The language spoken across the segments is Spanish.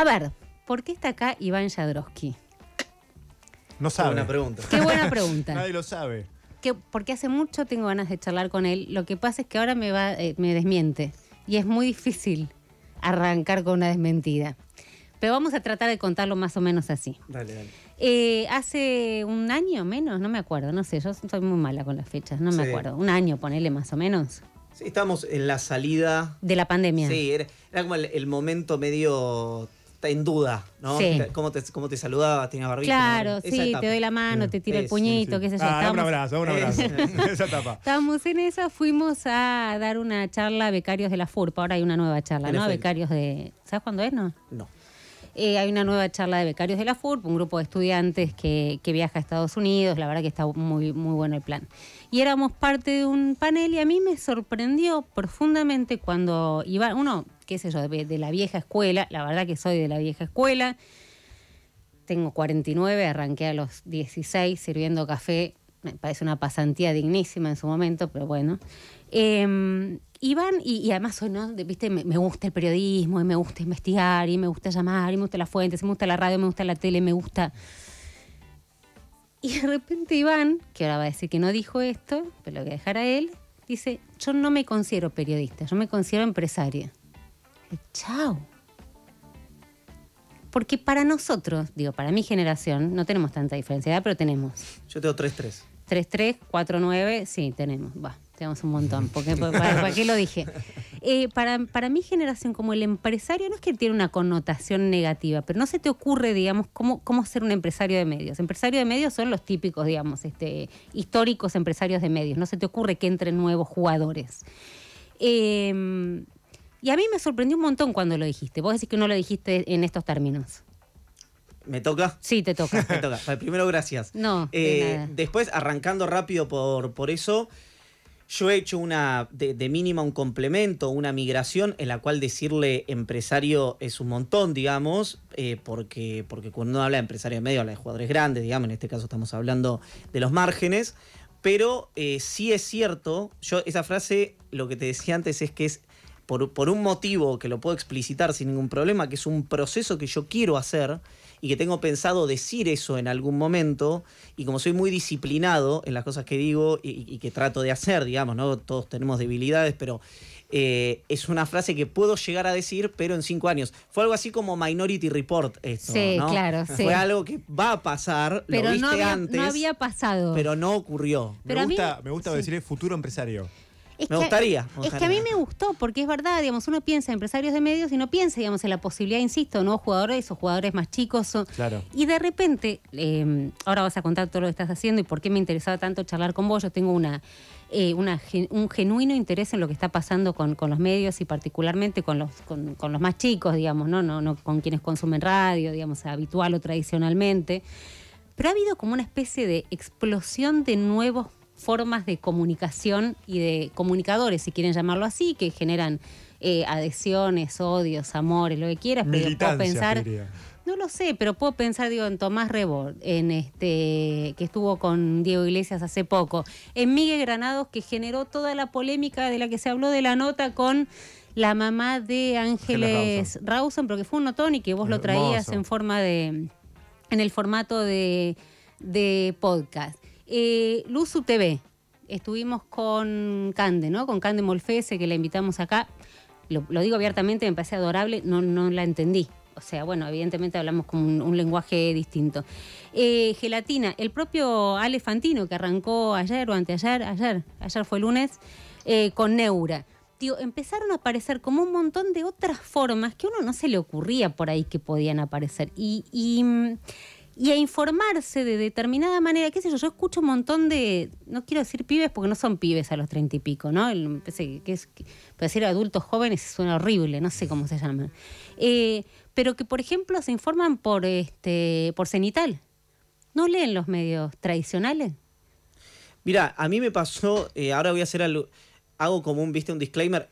A ver, ¿por qué está acá Iván Jadrowski? No sabe. Qué buena pregunta. Qué buena pregunta. Nadie lo sabe. Que, porque hace mucho tengo ganas de charlar con él. Lo que pasa es que ahora me, va, eh, me desmiente. Y es muy difícil arrancar con una desmentida. Pero vamos a tratar de contarlo más o menos así. Dale, dale. Eh, hace un año o menos, no me acuerdo, no sé, yo soy muy mala con las fechas, no me acuerdo. Un año, ponele más o menos. Sí, estábamos en la salida. De la pandemia. Sí, era, como el momento medio en duda, ¿no? Sí. ¿Cómo, te, ¿Cómo te saludaba? barbilla? Claro, sí, te doy la mano, te tiro el puñito, que qué sé yo. Ah, un abrazo, un abrazo. esa etapa. Estamos en esa, fuimos a dar una charla a becarios de la FURPA, ahora hay una nueva charla, ¿no? A becarios de... ¿Sabes cuándo es, no? No. Eh, hay una nueva charla de becarios de la FURP, un grupo de estudiantes que, viaja a Estados Unidos, la verdad que está muy, muy bueno el plan. Y éramos parte de un panel y a mí me sorprendió profundamente cuando iba, uno, qué sé yo, de, de la vieja escuela, la verdad que soy de la vieja escuela, tengo 49, arranqué a los 16 sirviendo café, me parece una pasantía dignísima en su momento, pero bueno. Em, Iván y, además ¿no? viste, me, gusta el periodismo y me gusta investigar y me gusta llamar y me gusta la fuente me gusta la radio, me gusta la tele, me gusta... Y de repente Iván, que ahora va a decir que no dijo esto, pero lo voy a dejar a él, dice, yo no me considero periodista, yo me considero empresaria. Chao. Porque para nosotros, digo, para mi generación, no tenemos tanta diferencia pero tenemos. Yo tengo 3-3. 3-3, 4-9, sí, tenemos, va tenemos un montón, porque ¿para, qué lo dije? Eh, para, mi generación, como el empresario, no es que tiene una connotación negativa, pero no se te ocurre, digamos, cómo, cómo ser un empresario de medios. Empresario de medios son los típicos, digamos, este, históricos empresarios de medios. No se te ocurre que entren nuevos jugadores. Em, y a mí me sorprendió un montón cuando lo dijiste. Vos decís que no lo dijiste en estos términos. ¿Me toca? Sí, te toca. Primero, gracias. No. Eh, después, arrancando rápido por, por eso, yo he hecho una, de, mínima, un complemento, una migración, en la cual decirle empresario es un montón, digamos, eh, porque, porque cuando uno habla de empresario de medio habla de jugadores grandes, digamos, en este caso estamos hablando de los márgenes, pero eh, sí es cierto, yo esa frase, lo que te decía antes es que es por, por un motivo que lo puedo explicitar sin ningún problema, que es un proceso que yo quiero hacer, y que tengo pensado decir eso en algún momento, y como soy muy disciplinado en las cosas que digo y, que trato de hacer, digamos, ¿no? Todos tenemos debilidades, pero eh, es una frase que puedo llegar a decir, pero en cinco años. Fue algo así como Minority Report esto, sí, claro, Fue algo que va a pasar, lo viste no había, No había pasado. Pero no ocurrió. me, gusta, me gusta decir el futuro empresario me, gustaría, Es que a mí me gustó, porque es verdad, digamos, uno piensa en empresarios de medios y no piensa, digamos, en la posibilidad, insisto, nuevos jugadores o jugadores más chicos. claro. Y de repente, em, ahora vas a contar todo lo que estás haciendo y por qué me interesaba tanto charlar con vos. Yo tengo una, eh, una un genuino interés en lo que está pasando con, con los medios y particularmente con los, con, con los más chicos, digamos, ¿no? No, no con quienes consumen radio, digamos, habitual o tradicionalmente pero ha habido como una especie de explosión de nuevos formas de comunicación y de comunicadores, si quieren llamarlo así, que generan eh, adhesiones, odios, amores, lo que quieras, pero puedo pensar. No lo sé, pero puedo pensar, digo, en Tomás Rebord, en este, que estuvo con Diego Iglesias hace poco, en Miguel Granados, que generó toda la polémica de la que se habló de la nota con la mamá de Ángeles Rawson. porque fue un notón y que vos lo traías en forma de. en el formato de podcast eh, Luzu TV. Estuvimos con Cande, ¿no? Con Cande Molfese, que la invitamos acá. Lo, digo abiertamente, me parece adorable, no, no la entendí. O sea, bueno, evidentemente hablamos con un, lenguaje distinto. Eh, gelatina, el propio Alefantino que arrancó ayer o anteayer, ayer, ayer fue lunes, eh, con Neura. Tío, empezaron a aparecer como un montón de otras formas que uno no se le ocurría por ahí que podían aparecer. y mm, y a informarse de determinada manera, qué sé yo, yo escucho un montón de, no quiero decir pibes porque no son pibes a los treinta y pico, ¿no? El, que es, decir adultos jóvenes suena horrible, no sé cómo se llaman. Eh, pero que, por ejemplo, se informan por, este, por cenital. ¿No leen los medios tradicionales? Mira, a mí me pasó, eh, ahora voy a hacer algo, hago como un, viste, un disclaimer.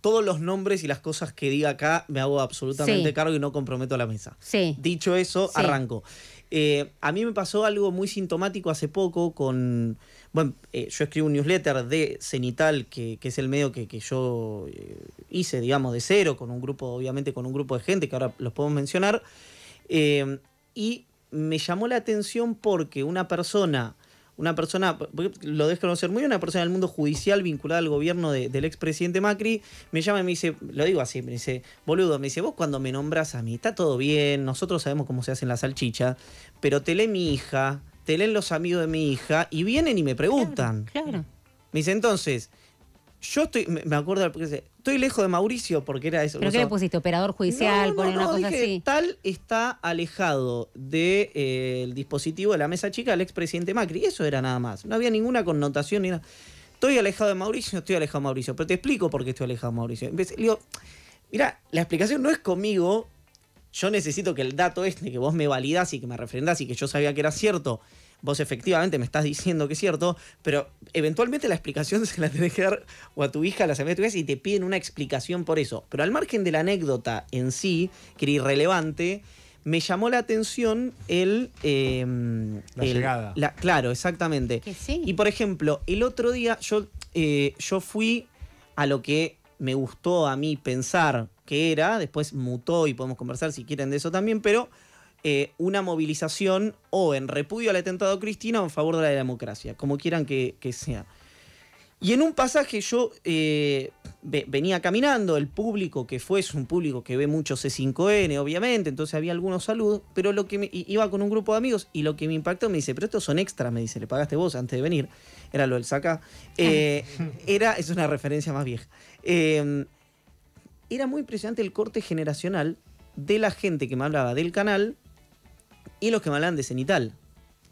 Todos los nombres y las cosas que diga acá me hago absolutamente caro cargo y no comprometo a la mesa. Sí. Dicho eso, arranco. Eh, a mí me pasó algo muy sintomático hace poco con... Bueno, eh, yo escribo un newsletter de Cenital, que, es el medio que, yo eh, hice, digamos, de cero, con un grupo, obviamente, con un grupo de gente que ahora los podemos mencionar. y me llamó la atención porque una persona una persona, lo conocer muy, bien, una persona del mundo judicial vinculada al gobierno del expresidente Macri, me llama y me dice, lo digo así, me dice, boludo, me dice, vos cuando me nombras a mí, está todo bien, nosotros sabemos cómo se hacen la salchicha, pero te lee mi hija, te leen los amigos de mi hija y vienen y me preguntan. Claro. Me dice, entonces, yo estoy, me acuerdo, porque estoy lejos de Mauricio porque era eso. ¿Pero qué le pusiste? ¿Operador judicial? No, una Tal está alejado del eh, dispositivo de la mesa chica del expresidente Macri. Eso era nada más. No había ninguna connotación ni nada. Estoy alejado de Mauricio, estoy alejado de Mauricio. Pero te explico por qué estoy alejado de Mauricio. Le digo, mira, la explicación no es conmigo. Yo necesito que el dato este que vos me validás y que me refrendás y que yo sabía que era cierto vos efectivamente me estás diciendo que es cierto, pero eventualmente la explicación se la tenés que dar o a tu hija, a la familia de tu y te piden una explicación por eso. Pero al margen de la anécdota en sí, que era irrelevante, me llamó la atención el... Em, la llegada. claro, exactamente. Y por ejemplo, el otro día yo, eh, yo fui a lo que me gustó a mí pensar que era, después mutó y podemos conversar si quieren de eso también, pero eh, una movilización o en repudio al atentado Cristina en favor de la democracia, como quieran que, sea. Y en un pasaje yo eh, venía caminando, el público que fue es un público que ve mucho C5N, obviamente, entonces había algunos saludos, pero lo que me, iba con un grupo de amigos y lo que me impactó me dice, pero estos son extras, me dice, le pagaste vos antes de venir, era lo del saca, eh, era, es una referencia más vieja. era muy impresionante el corte generacional de la gente que me hablaba del canal y los que me hablan de cenital.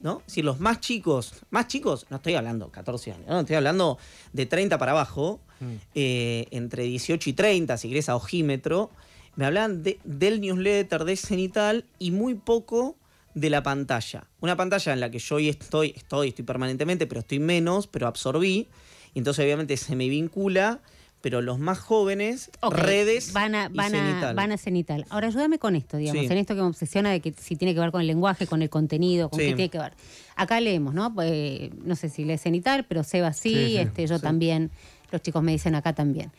¿No? Si los más chicos, más chicos, no estoy hablando 14 años, no estoy hablando de 30 para abajo, mm. eh, entre 18 y 30, si querés a ojímetro, me hablan del newsletter de Cenital y muy poco de la pantalla. Una pantalla en la que yo hoy estoy, estoy, estoy permanentemente, pero estoy menos, pero absorbí, y entonces obviamente se me vincula pero los más jóvenes, redes van a, van, A, van a cenital. Ahora ayúdame con esto, digamos, en esto que me obsesiona de que si tiene que ver con el lenguaje, con el contenido, con qué tiene que ver. Acá leemos, ¿no? Pues, no sé si lees cenital, pero Seba sí, sí este, yo también, los chicos me dicen acá también.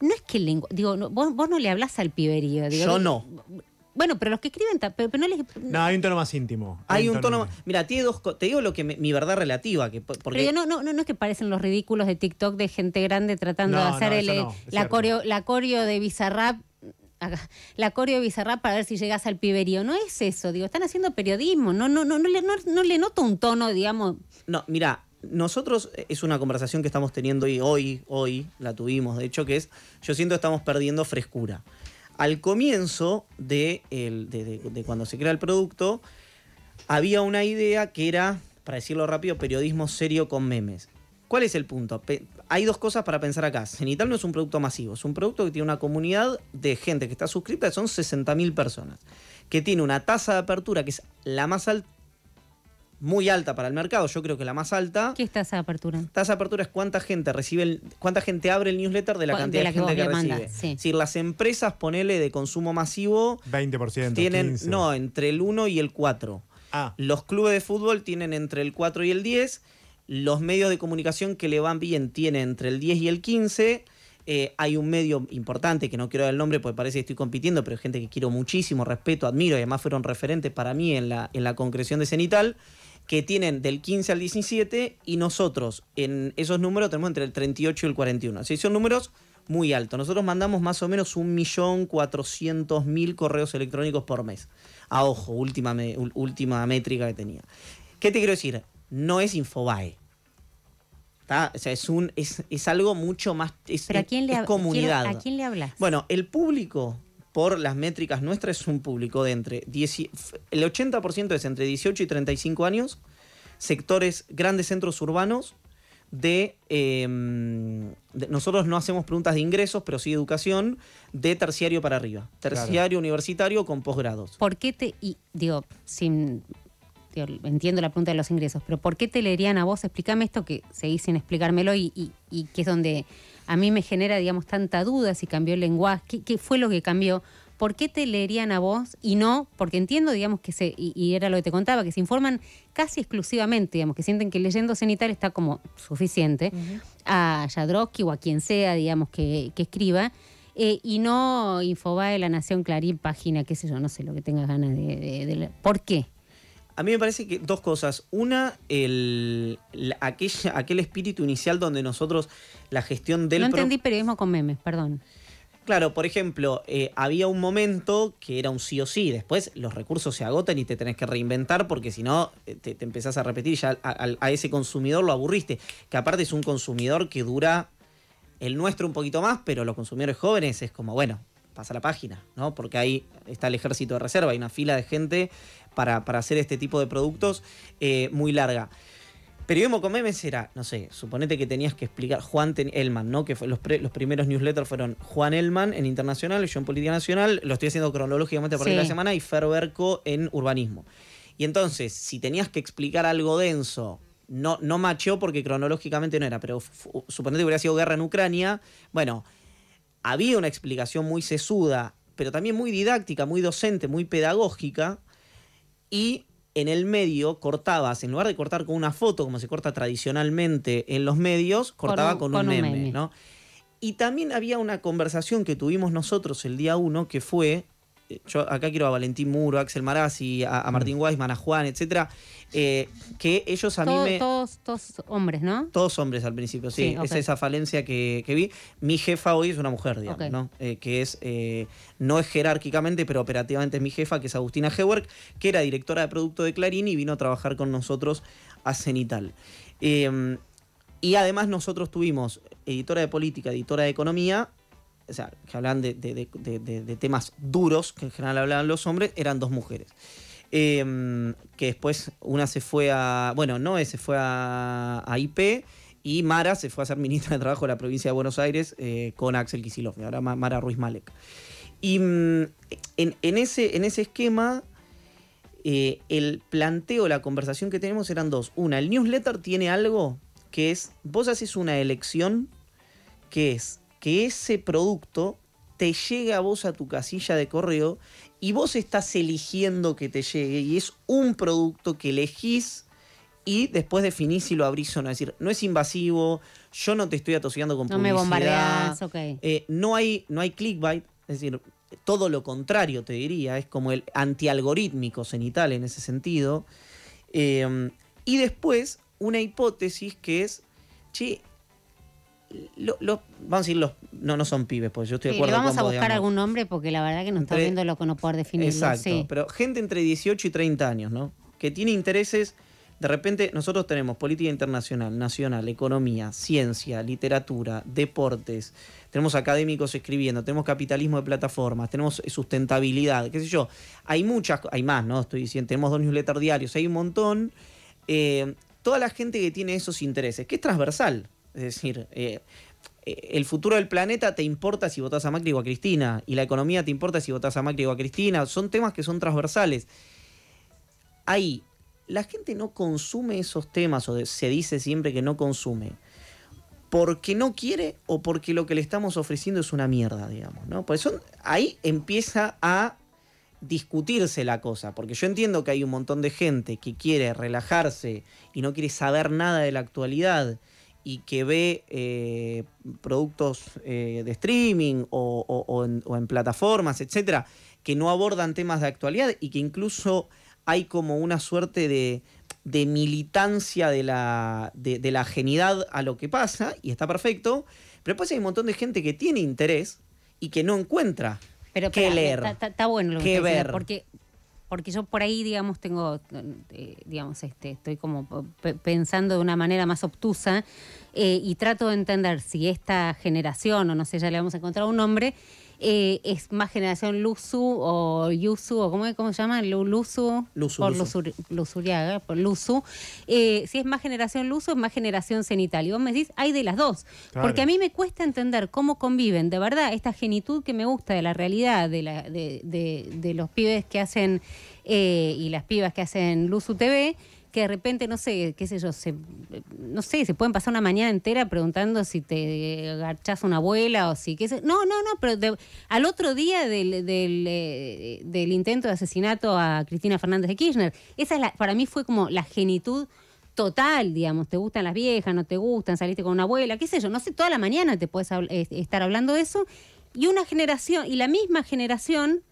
No es que el lenguaje, digo, vos, no le hablas al piberío. Digo, yo no. Bueno, pero los que escriben, pero, no les. hay un tono más íntimo. Hay, un tono, Mira, Te digo lo que mi verdad relativa. Que, porque... no, no, es que parecen los ridículos de TikTok de gente grande tratando de hacer el, eh, la, coreo, la de Bizarrap bizarra para ver si llegas al piberío. No es eso, digo, están haciendo periodismo, no, no, no, no, le, noto un tono, digamos. No, mira, nosotros eh, es una conversación que estamos teniendo y hoy, hoy la tuvimos, de hecho, que es, yo siento que estamos perdiendo frescura al comienzo de, cuando se crea el producto, había una idea que era, para decirlo rápido, periodismo serio con memes. ¿Cuál es el punto? hay dos cosas para pensar acá. Cenital no es un producto masivo, es un producto que tiene una comunidad de gente que está suscrita, son 60.000 personas, que tiene una tasa de apertura que es la más alta muy alta para el mercado, yo creo que la más alta. ¿Qué es tasa de apertura? Tasa de apertura es cuánta gente recibe cuánta gente abre el newsletter de la cantidad de, gente que, recibe. las empresas, ponele de consumo masivo. 20%. Tienen, no, entre el 1 y el 4. Ah. Los clubes de fútbol tienen entre el 4 y el 10. Los medios de comunicación que le van bien tienen entre el 10 y el 15. Eh, hay un medio importante, que no quiero dar el nombre porque parece que estoy compitiendo, pero gente que quiero muchísimo, respeto, admiro y además fueron referentes para mí en la, en la concreción de Cenital que tienen del 15 al 17 y nosotros en esos números tenemos entre el 38 y el 41. Así son números muy altos. Nosotros mandamos más o menos 1.400.000 correos electrónicos por mes. A ojo, última, última métrica que tenía. ¿Qué te quiero decir? No es Infobae. O sea, es, un, es, algo mucho más. a le, comunidad. ¿A quién le hablas? Bueno, el público por las métricas nuestras, es un público de entre. 10, el 80% es entre 18 y 35 años, sectores, grandes centros urbanos. Em, de, nosotros no hacemos preguntas de ingresos, pero sí de educación, de terciario para arriba, terciario universitario con posgrados. ¿Por qué te, y, digo, sin entiendo la pregunta de los ingresos, pero ¿por qué te leerían a vos? Explícame esto que seguís sin explicármelo y, y que es donde a mí me genera, digamos, tanta duda si cambió el lenguaje, qué, fue lo que cambió. ¿Por qué te leerían a vos y no? Porque entiendo, digamos, que se, y, era lo que te contaba, que se informan casi exclusivamente, digamos, que sienten que leyendo cenital está como suficiente, a Jadrowski o a quien sea, digamos, que, escriba. Eh, y no Infobae, La Nación, Clarín, página, qué sé yo, no sé lo que tengas ganas de, leer. ¿Por qué? A mí me parece que dos cosas. Una, el, aquel, espíritu inicial donde nosotros la gestión del... No entendí periodismo con memes, perdón. Claro, por ejemplo, eh, había un momento que era un sí o sí, después los recursos se agotan y te tenés que reinventar porque si no eh, te, empezás a repetir ya a, a ese consumidor lo aburriste, que aparte es un consumidor que dura el nuestro un poquito más, pero los consumidores jóvenes es como, bueno, pasa la página, ¿no? Porque ahí está el ejército de reserva, hay una fila de gente para, hacer este tipo de productos eh, muy larga. Periodismo con memes era, no sé, suponete que tenías que explicar Juan Elman, ¿no? Que los, primeros newsletters fueron Juan Elman en Internacional, yo en Política Nacional, lo estoy haciendo cronológicamente a partir de la semana, y Ferberco en Urbanismo. Y entonces, si tenías que explicar algo denso, no, no porque cronológicamente no era, pero suponete que hubiera sido guerra en Ucrania, bueno, había una explicación muy sesuda, pero también muy didáctica, muy docente, muy pedagógica, y en el medio cortabas, en lugar de cortar con una foto como se corta tradicionalmente en los medios, cortaba con, un, meme, ¿no? Y también había una conversación que tuvimos nosotros el día uno que fue yo acá quiero a Valentín Muro, a Axel Marazzi, a, a Martín Weisman, a Juan, etcétera, eh, que ellos a mí me. Todos, hombres, ¿no? Todos hombres al principio, sí. Esa Es esa falencia que, vi. Mi jefa hoy es una mujer, digamos, ¿no? Eh, que es, eh, no es jerárquicamente, pero operativamente es mi jefa, que es Agustina Hewerk, que era directora de producto de Clarín y vino a trabajar con nosotros a Cenital. y además nosotros tuvimos editora de política, editora de economía o sea, que hablaban de, temas duros, que en general hablaban los hombres, eran dos mujeres. Em, que después una se fue a, bueno, Noé se fue a, IP y Mara se fue a ser ministra de Trabajo de la provincia de Buenos Aires eh, con Axel Kicillof, ahora Mara Ruiz Malek. Y mm, en, ese, en ese esquema, eh, el planteo, la conversación que tenemos eran dos. Una, el newsletter tiene algo que es, vos haces una elección que es que ese producto te llegue a vos a tu casilla de correo y vos estás eligiendo que te llegue y es un producto que elegís y después definís si lo abrís o no. Es decir, no es invasivo, yo no te estoy atosigando con no publicidad. No me bombardeas ok. Eh, no, hay, no hay clickbait, es decir, todo lo contrario te diría, es como el antialgorítmico cenital en ese sentido. Eh, y después, una hipótesis que es, che, lo, vamos a decir, los, no, no son pibes, pues yo estoy de acuerdo. vamos a buscar algún nombre porque la verdad que no está viendo lo que no definir. Exacto, pero gente entre 18 y 30 años, ¿no? Que tiene intereses, de repente nosotros tenemos política internacional, nacional, economía, ciencia, literatura, deportes, tenemos académicos escribiendo, tenemos capitalismo de plataformas, tenemos sustentabilidad, qué sé yo. Hay muchas, hay más, ¿no? Estoy diciendo, tenemos dos newsletters diarios, hay un montón. Eh, toda la gente que tiene esos intereses, que es transversal es decir, eh, eh, el futuro del planeta te importa si votas a Macri o a Cristina, y la economía te importa si votas a Macri o a Cristina. Son temas que son transversales. Ahí, la gente no consume esos temas, o se dice siempre que no consume porque no quiere o porque lo que le estamos ofreciendo es una mierda, digamos, ¿no? Por eso ahí empieza a discutirse la cosa, porque yo entiendo que hay un montón de gente que quiere relajarse y no quiere saber nada de la actualidad y que ve eh, productos eh, de streaming o, en, plataformas, etcétera, que no abordan temas de actualidad y que incluso hay como una suerte de, militancia de la, de, la genidad a lo que pasa, y está perfecto, pero después hay un montón de gente que tiene interés y que no encuentra pero, qué leer, está, bueno lo que, que ver. Porque porque yo por ahí, digamos, tengo, eh, digamos, este, estoy como pensando de una manera más obtusa eh, y trato de entender si esta generación, o no sé, ya le vamos a encontrar un nombre, eh, es más generación Luzu o Yuzu, o ¿cómo, cómo se llama? Luzu. Por Luzu. por Luzu. Eh, si es más generación Luzu, es más generación cenital. Y vos me decís, hay de las dos. Porque a mí me cuesta entender cómo conviven, de verdad, esta genitud que me gusta de la realidad, de, la, de, los pibes que hacen eh, y las pibas que hacen Luzu TV que de repente, no sé, qué sé yo, se, no sé, se pueden pasar una mañana entera preguntando si te a una abuela o si qué sé. No, no, no, pero al otro día del, eh, del, intento de asesinato a Cristina Fernández de Kirchner, esa es la, para mí fue como la genitud total, digamos, te gustan las viejas, no te gustan, saliste con una abuela, qué sé yo, no sé, toda la mañana te puedes estar hablando de eso. Y una generación, y la misma generación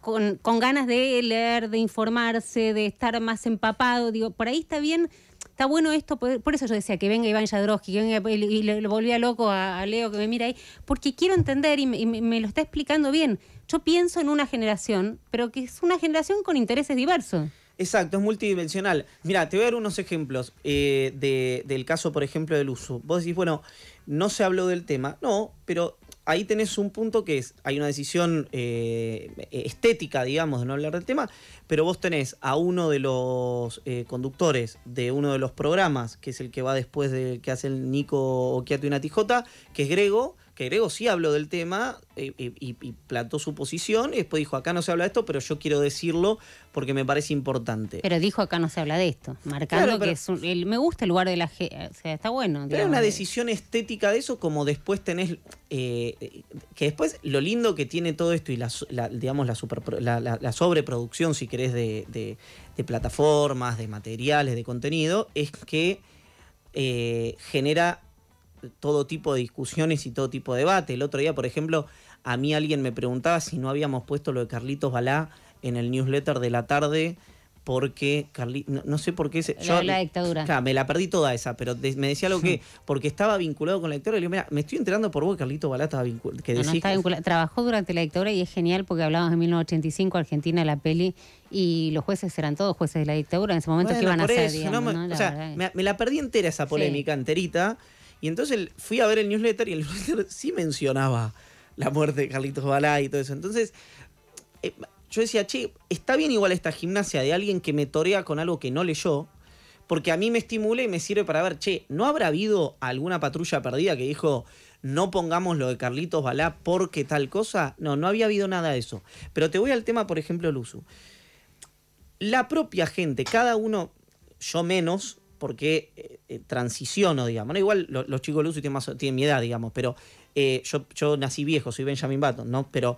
con, con, ganas de leer, de informarse, de estar más empapado, digo, por ahí está bien, está bueno esto, por, eso yo decía que venga Iván Yadrowski, que venga, y, lo le, volvía loco a, Leo que me mira ahí, porque quiero entender y, me, lo está explicando bien. Yo pienso en una generación, pero que es una generación con intereses diversos. Exacto, es multidimensional. Mira, te voy a dar unos ejemplos eh, del caso, por ejemplo, del uso. Vos decís, bueno, no se habló del tema. No, pero ahí tenés un punto que es, hay una decisión eh, e-, estética, digamos, de no hablar del tema, pero vos tenés a uno de los eh, conductores de uno de los programas, que es el que va después de que hace el Nico Oquiato y Natijota, que es Grego, que Grego sí habló del tema eh, eh, y, plató plantó su posición y después dijo, acá no se habla de esto, pero yo quiero decirlo porque me parece importante. Pero dijo, acá no se habla de esto, marcando que es me gusta el lugar de la gente, o sea, está bueno. Pero una decisión estética de eso, como después tenés, eh, que después lo lindo que tiene todo esto y la, digamos, la, sobreproducción, si querés, de, plataformas, de materiales, de contenido, es que... genera todo tipo de discusiones y todo tipo de debate. El otro día, por ejemplo, a mí alguien me preguntaba si no habíamos puesto lo de Carlitos Balá en el newsletter de la tarde porque no, sé por qué la dictadura. me la perdí toda esa, pero me decía lo que porque estaba vinculado con la dictadura y le mira, me estoy enterando por vos Carlitos Balá estaba vinculado, que trabajó durante la dictadura y es genial porque hablábamos de 1985 Argentina la peli y los jueces eran todos jueces de la dictadura en ese momento que iban a hacer, o sea, me, la perdí entera esa polémica enterita y entonces fui a ver el newsletter y el newsletter sí mencionaba la muerte de Carlitos Balá y todo eso. Entonces, eh, yo decía, che, está bien igual esta gimnasia de alguien que me torea con algo que no leyó, porque a mí me estimula y me sirve para ver, che, ¿no habrá habido alguna patrulla perdida que dijo, no pongamos lo de Carlitos Balá porque tal cosa? No, no había habido nada de eso. Pero te voy al tema, por ejemplo, Luzu. La propia gente, cada uno, yo menos, porque eh, eh, transiciono, digamos. igual los chicos de tienen, tienen mi edad, digamos, pero eh, yo, yo, nací viejo, soy Benjamin Button, ¿no? Pero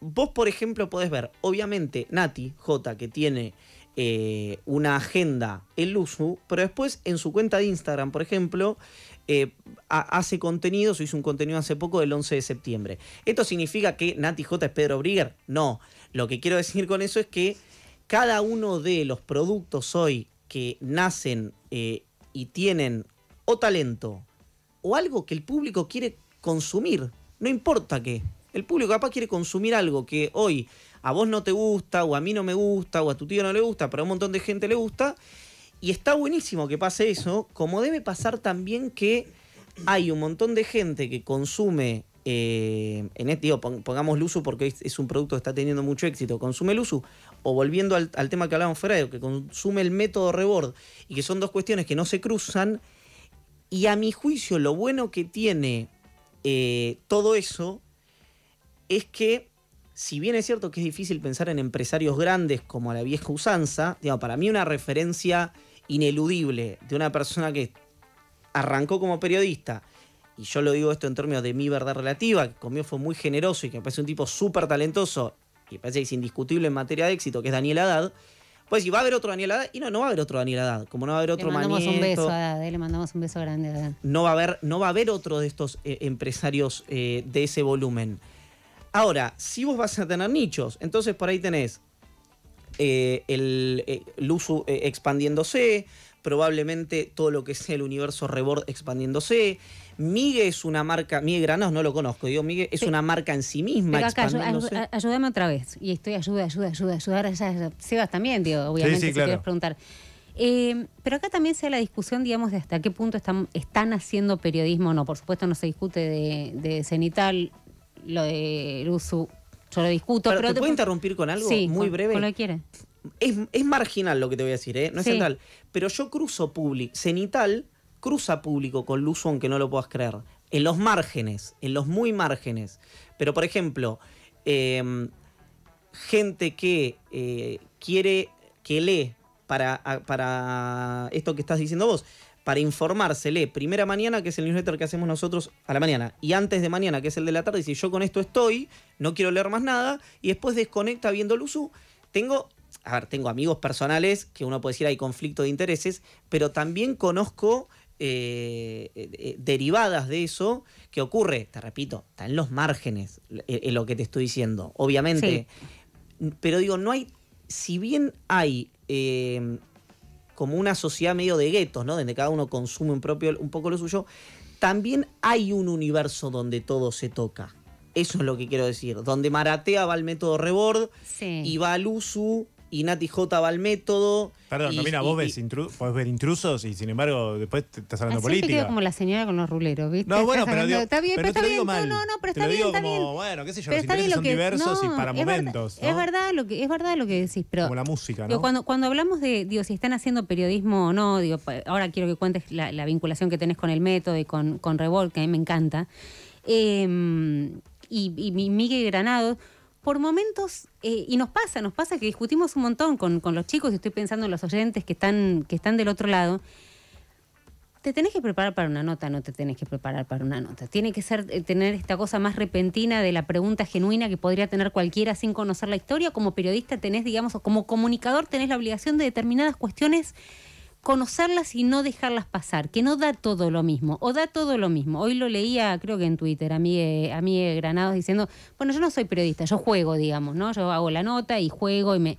vos, por ejemplo, podés ver, obviamente, Nati J, que tiene una agenda, en Luzu, pero después en su cuenta de Instagram, por ejemplo, hace se hizo un contenido hace poco del 11 de septiembre. ¿Esto significa que Nati J es Pedro Brigger? No. Lo que quiero decir con eso es que cada uno de los productos hoy que nacen eh, y tienen o talento o algo que el público quiere consumir, no importa qué. El público capaz quiere consumir algo que hoy a vos no te gusta, o a mí no me gusta, o a tu tío no le gusta, pero a un montón de gente le gusta. Y está buenísimo que pase eso, como debe pasar también que hay un montón de gente que consume, eh, en este, digo, pongamos Luzu porque es un producto que está teniendo mucho éxito, consume Luzu, o volviendo al, tema que hablábamos fuera, que consume el método rebord y que son dos cuestiones que no se cruzan. Y a mi juicio, lo bueno que tiene eh, todo eso es que, si bien es cierto que es difícil pensar en empresarios grandes como la vieja usanza, digamos, para mí una referencia ineludible de una persona que arrancó como periodista, y yo lo digo esto en términos de mi verdad relativa, que conmigo fue muy generoso y que me parece un tipo súper talentoso que parece es indiscutible en materia de éxito, que es Daniel Haddad, pues si va a haber otro Daniel Haddad, y no, no va a haber otro Daniel Haddad, como no va a haber otro Le mandamos un beso a Haddad, eh, le mandamos un beso grande a Haddad. No va a haber, no va a haber otro de estos eh, empresarios eh, de ese volumen. Ahora, si vos vas a tener nichos, entonces por ahí tenés el, el, expandiéndose, probablemente todo lo que sea el universo rebord expandiéndose, Migue es una marca, Migue Granos no lo conozco, digo, Miguel es una marca en sí misma. ayúdame otra vez, y estoy ayuda, ayuda, ayuda, ayudar a Sebas también, digo, obviamente, si quieres preguntar. Eh, pero acá también se da la discusión, digamos, de hasta qué punto están, están haciendo periodismo o no. Por supuesto, no se discute de, Cenital, lo de Luzu, yo lo discuto. ¿Pero, pero te puedo interrumpir con algo muy breve? Con lo que quieres. Es, marginal lo que te voy a decir, ¿eh? no es central. Pero yo cruzo Publi, Cenital cruza público con Luzu, aunque no lo puedas creer. En los márgenes, en los muy márgenes. Pero, por ejemplo, em, gente que eh, quiere, que lee para, para esto que estás diciendo vos, para informarse, lee primera mañana, que es el newsletter que hacemos nosotros a la mañana, y antes de mañana, que es el de la tarde, y si yo con esto estoy, no quiero leer más nada, y después desconecta viendo Luzu. Tengo, a ver, tengo amigos personales, que uno puede decir hay conflicto de intereses, pero también conozco eh, eh, derivadas de eso que ocurre, te repito, está en los márgenes en eh, lo que te estoy diciendo, obviamente. Pero digo, no hay, si bien hay como una sociedad medio de guetos, ¿no? Donde cada uno consume un, propio, un poco lo suyo, también hay un universo donde todo se toca. Eso es lo que quiero decir. Donde Maratea va al método Rebord y va al USU y Nati J va al método. Perdón, no, mira, vos ves, podés ver intrusos y sin embargo después te estás hablando ah, política. Te digo como la señora con los ruleros, ¿viste? No, bueno, pero, está bien, pero, está te bien, digo mal. No, no, pero está te digo bien, como, bueno, qué sé yo, los intereses son diversos y para es momentos. Verdad, Es verdad lo que es verdad lo que decís, pero como la música, ¿no? cuando hablamos de digo si están haciendo periodismo o no, digo, ahora quiero que cuentes la, vinculación que tenés con el método y con con Revolt, que a mí me encanta. Em, y, y Miguel Granados por momentos, eh, y nos pasa, nos pasa que discutimos un montón con, con, los chicos, y estoy pensando en los oyentes que están, que están del otro lado, te tenés que preparar para una nota, no te tenés que preparar para una nota. Tiene que ser eh, tener esta cosa más repentina de la pregunta genuina que podría tener cualquiera sin conocer la historia. Como periodista tenés, digamos, o como comunicador tenés la obligación de determinadas cuestiones conocerlas y no dejarlas pasar, que no da todo lo mismo, o da todo lo mismo. Hoy lo leía, creo que en Twitter, a mí, a mí Granados diciendo, bueno, yo no soy periodista, yo juego, digamos, ¿no? Yo hago la nota y juego y me...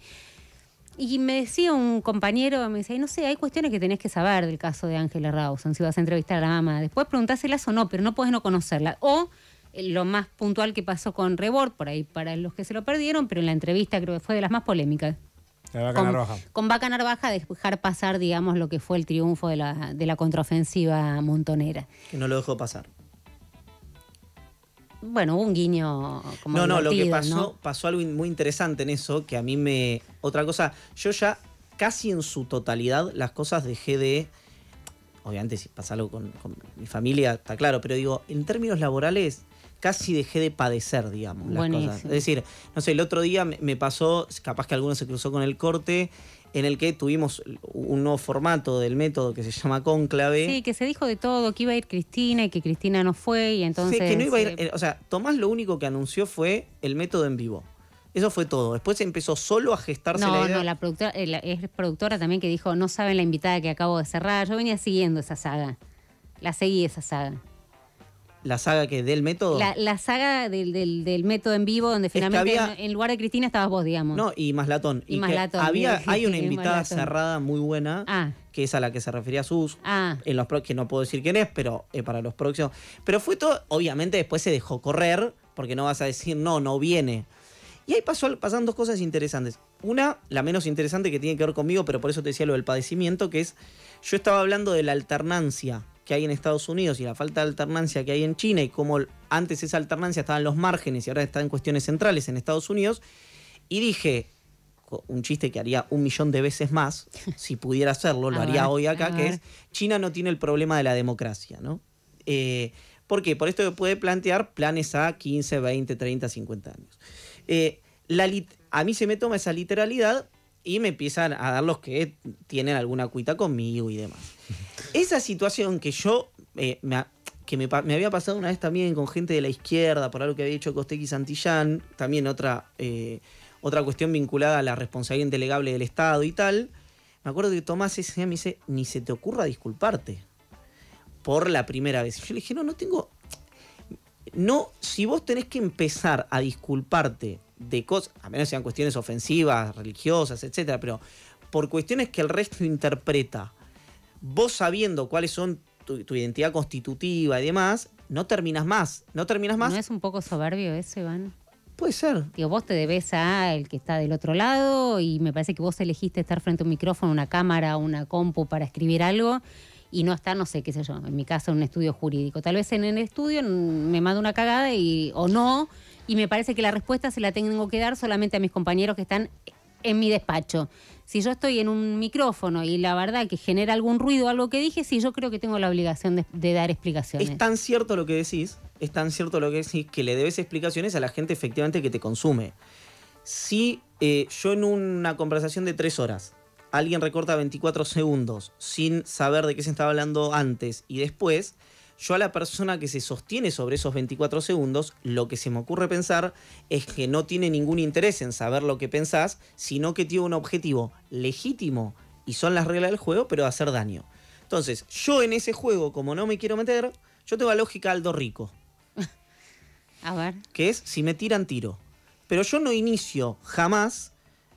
Y me decía un compañero, me decía, no sé, hay cuestiones que tenés que saber del caso de Ángela Rawson, si vas a entrevistar a la mamá. Después preguntáselas o no, pero no puedes no conocerla. O eh, lo más puntual que pasó con Rebord, por ahí para los que se lo perdieron, pero en la entrevista creo que fue de las más polémicas vaca con, Narvaja. Con Vaca Narvaja dejar pasar, digamos, lo que fue el triunfo de la, de la contraofensiva montonera. Que no lo dejó pasar. Bueno, hubo un guiño como. No, no, lo que pasó, pasó algo muy interesante en eso, que a mí me. Otra cosa, yo ya casi en su totalidad las cosas dejé de. Obviamente, si pasa algo con mi familia, está claro, pero digo, en términos laborales casi dejé de padecer, digamos, Es decir, no sé, el otro día me pasó, capaz que alguno se cruzó con el corte, en el que tuvimos un nuevo formato del método que se llama Cónclave. Sí, que se dijo de todo, que iba a ir Cristina y que Cristina no fue y entonces... Sí, que no iba a ir, eh, eh, o sea, Tomás lo único que anunció fue el método en vivo. Eso fue todo. Después empezó solo a gestarse no, la idea. No, la productora, eh, es productora también que dijo, no saben la invitada que acabo de cerrar. Yo venía siguiendo esa saga. La seguí esa saga. ¿La saga que del método? La, saga del, método en vivo, donde finalmente en, lugar de Cristina estabas vos, digamos. No, y más latón. Y, más latón, Había, hay una invitada cerrada muy buena, ah. que es a la que se refería Sus, ah. en los que no puedo decir quién es, pero para los próximos. Pero fue todo, obviamente después se dejó correr, porque no vas a decir, no, no viene. Y ahí pasó, pasan dos cosas interesantes. Una, la menos interesante que tiene que ver conmigo, pero por eso te decía lo del padecimiento, que es, yo estaba hablando de la alternancia que hay en Estados Unidos y la falta de alternancia que hay en China y cómo antes esa alternancia estaba en los márgenes y ahora está en cuestiones centrales en Estados Unidos. Y dije, un chiste que haría un millón de veces más, si pudiera hacerlo, lo haría hoy acá, que es, China no tiene el problema de la democracia, ¿no? Eh, ¿Por qué? Por esto que puede plantear planes a 15, 20, 30, 50 años. Eh, a mí se me toma esa literalidad y me empiezan a dar los que tienen alguna cuita conmigo y demás. Esa situación que yo eh, que me, había pasado una vez también con gente de la izquierda por algo que había hecho Costequi Santillán, también otra, eh, otra cuestión vinculada a la responsabilidad indelegable del Estado y tal. Me acuerdo que Tomás ese día me dice, ni se te ocurra disculparte por la primera vez. Yo le dije, no, no tengo... No, si vos tenés que empezar a disculparte de cosas, a menos sean cuestiones ofensivas, religiosas, etcétera, pero por cuestiones que el resto interpreta, vos sabiendo cuáles son tu, identidad constitutiva y demás, no terminas más, no terminas más. es un poco soberbio eso, Iván? Puede ser. Digo, vos te debes a el que está del otro lado y me parece que vos elegiste estar frente a un micrófono, una cámara, una compu para escribir algo y no está, no sé, qué sé yo, en mi caso en un estudio jurídico. Tal vez en el estudio me mando una cagada y o no y me parece que la respuesta se la tengo que dar solamente a mis compañeros que están en mi despacho. Si yo estoy en un micrófono y la verdad que genera algún ruido algo que dije, sí, yo creo que tengo la obligación de, dar explicaciones. Es tan cierto lo que decís, es tan cierto lo que decís que le debes explicaciones a la gente efectivamente que te consume. Si eh, yo en una conversación de tres horas, alguien recorta 24 segundos sin saber de qué se estaba hablando antes y después, yo a la persona que se sostiene sobre esos 24 segundos, lo que se me ocurre pensar es que no tiene ningún interés en saber lo que pensás, sino que tiene un objetivo legítimo y son las reglas del juego, pero hacer daño. Entonces, yo en ese juego, como no me quiero meter, yo tengo la lógica Aldo Rico. a ver. Que es si me tiran, tiro. Pero yo no inicio jamás,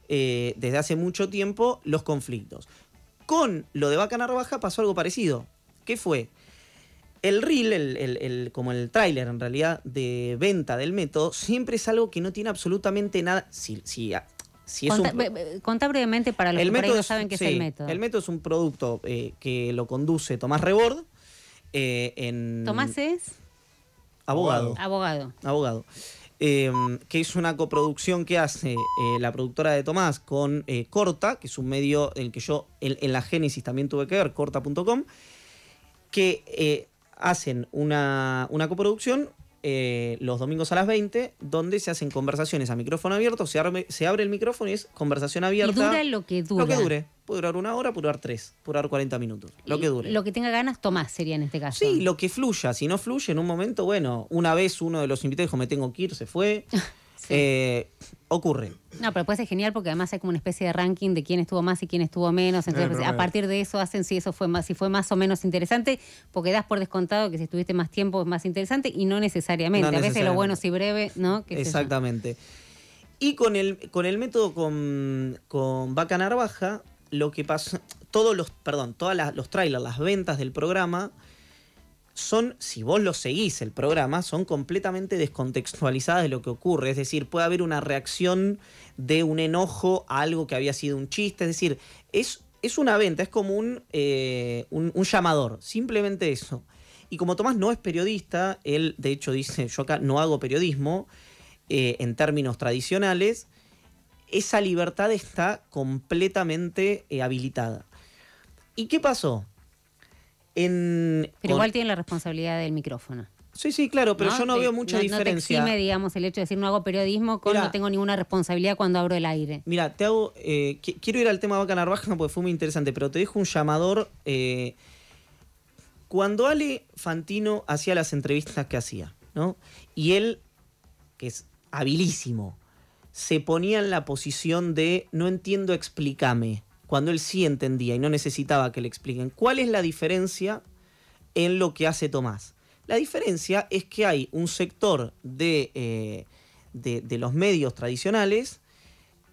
eh, desde hace mucho tiempo, los conflictos. Con lo de Vaca roja pasó algo parecido. ¿Qué fue? el reel, el, como el tráiler en realidad de venta del método, siempre es algo que no tiene absolutamente nada. Si, si, ah, si es contá, un, brevemente para los el que saben qué es el método. El método es un producto eh, que lo conduce Tomás Rebord. Eh, en, Tomás es abogado. Abogado. Abogado. Em, que es una coproducción que hace eh, la productora de Tomás con Corta, que es un medio en el que yo en, en la génesis también tuve que ver, corta.com, que hacen una, coproducción eh, los domingos a las 20, donde se hacen conversaciones a micrófono abierto, se, abre el micrófono y es conversación abierta. dura lo que dure. Lo que dure. Puede durar una hora, puede durar tres, puede durar 40 minutos. Lo que dure. Lo que tenga ganas, tomás, sería en este caso. Sí, lo que fluya. Si no fluye, en un momento, bueno, una vez uno de los invitados dijo, me tengo que ir, se fue. Eh, ocurre. No, pero puede ser genial porque además hay como una especie de ranking de quién estuvo más y quién estuvo menos. Entonces, a partir de eso hacen si eso fue más, si fue más o menos interesante, porque das por descontado que si estuviste más tiempo es más interesante y no necesariamente. a veces lo bueno si breve, ¿no? Exactamente. Y con el, con el método con, con Vaca Narvaja, lo que pasa... todos los, perdón, todas las, los trailers, las ventas del programa son, si vos lo seguís el programa, son completamente descontextualizadas de lo que ocurre. Es decir, puede haber una reacción de un enojo a algo que había sido un chiste. Es decir, es, una venta, es como eh, un, un, llamador, simplemente eso. Y como Tomás no es periodista, él de hecho dice, yo acá no hago periodismo eh, en términos tradicionales, esa libertad está completamente eh, habilitada. ¿Y qué pasó? Pero igual tiene la responsabilidad del micrófono. Sí, sí, claro, pero yo no veo mucha diferencia. No te exime, digamos, el hecho de decir no hago periodismo con no tengo ninguna responsabilidad cuando abro el aire. Mira, te hago. Eh, quiero ir al tema Vaca Narvaja porque fue muy interesante, pero te dejo un llamador. Eh, cuando Ale Fantino hacía las entrevistas que hacía, ¿no? Y él, que es habilísimo, se ponía en la posición de no entiendo, explícame cuando él sí entendía y no necesitaba que le expliquen. ¿Cuál es la diferencia en lo que hace Tomás? La diferencia es que hay un sector de, eh, los medios tradicionales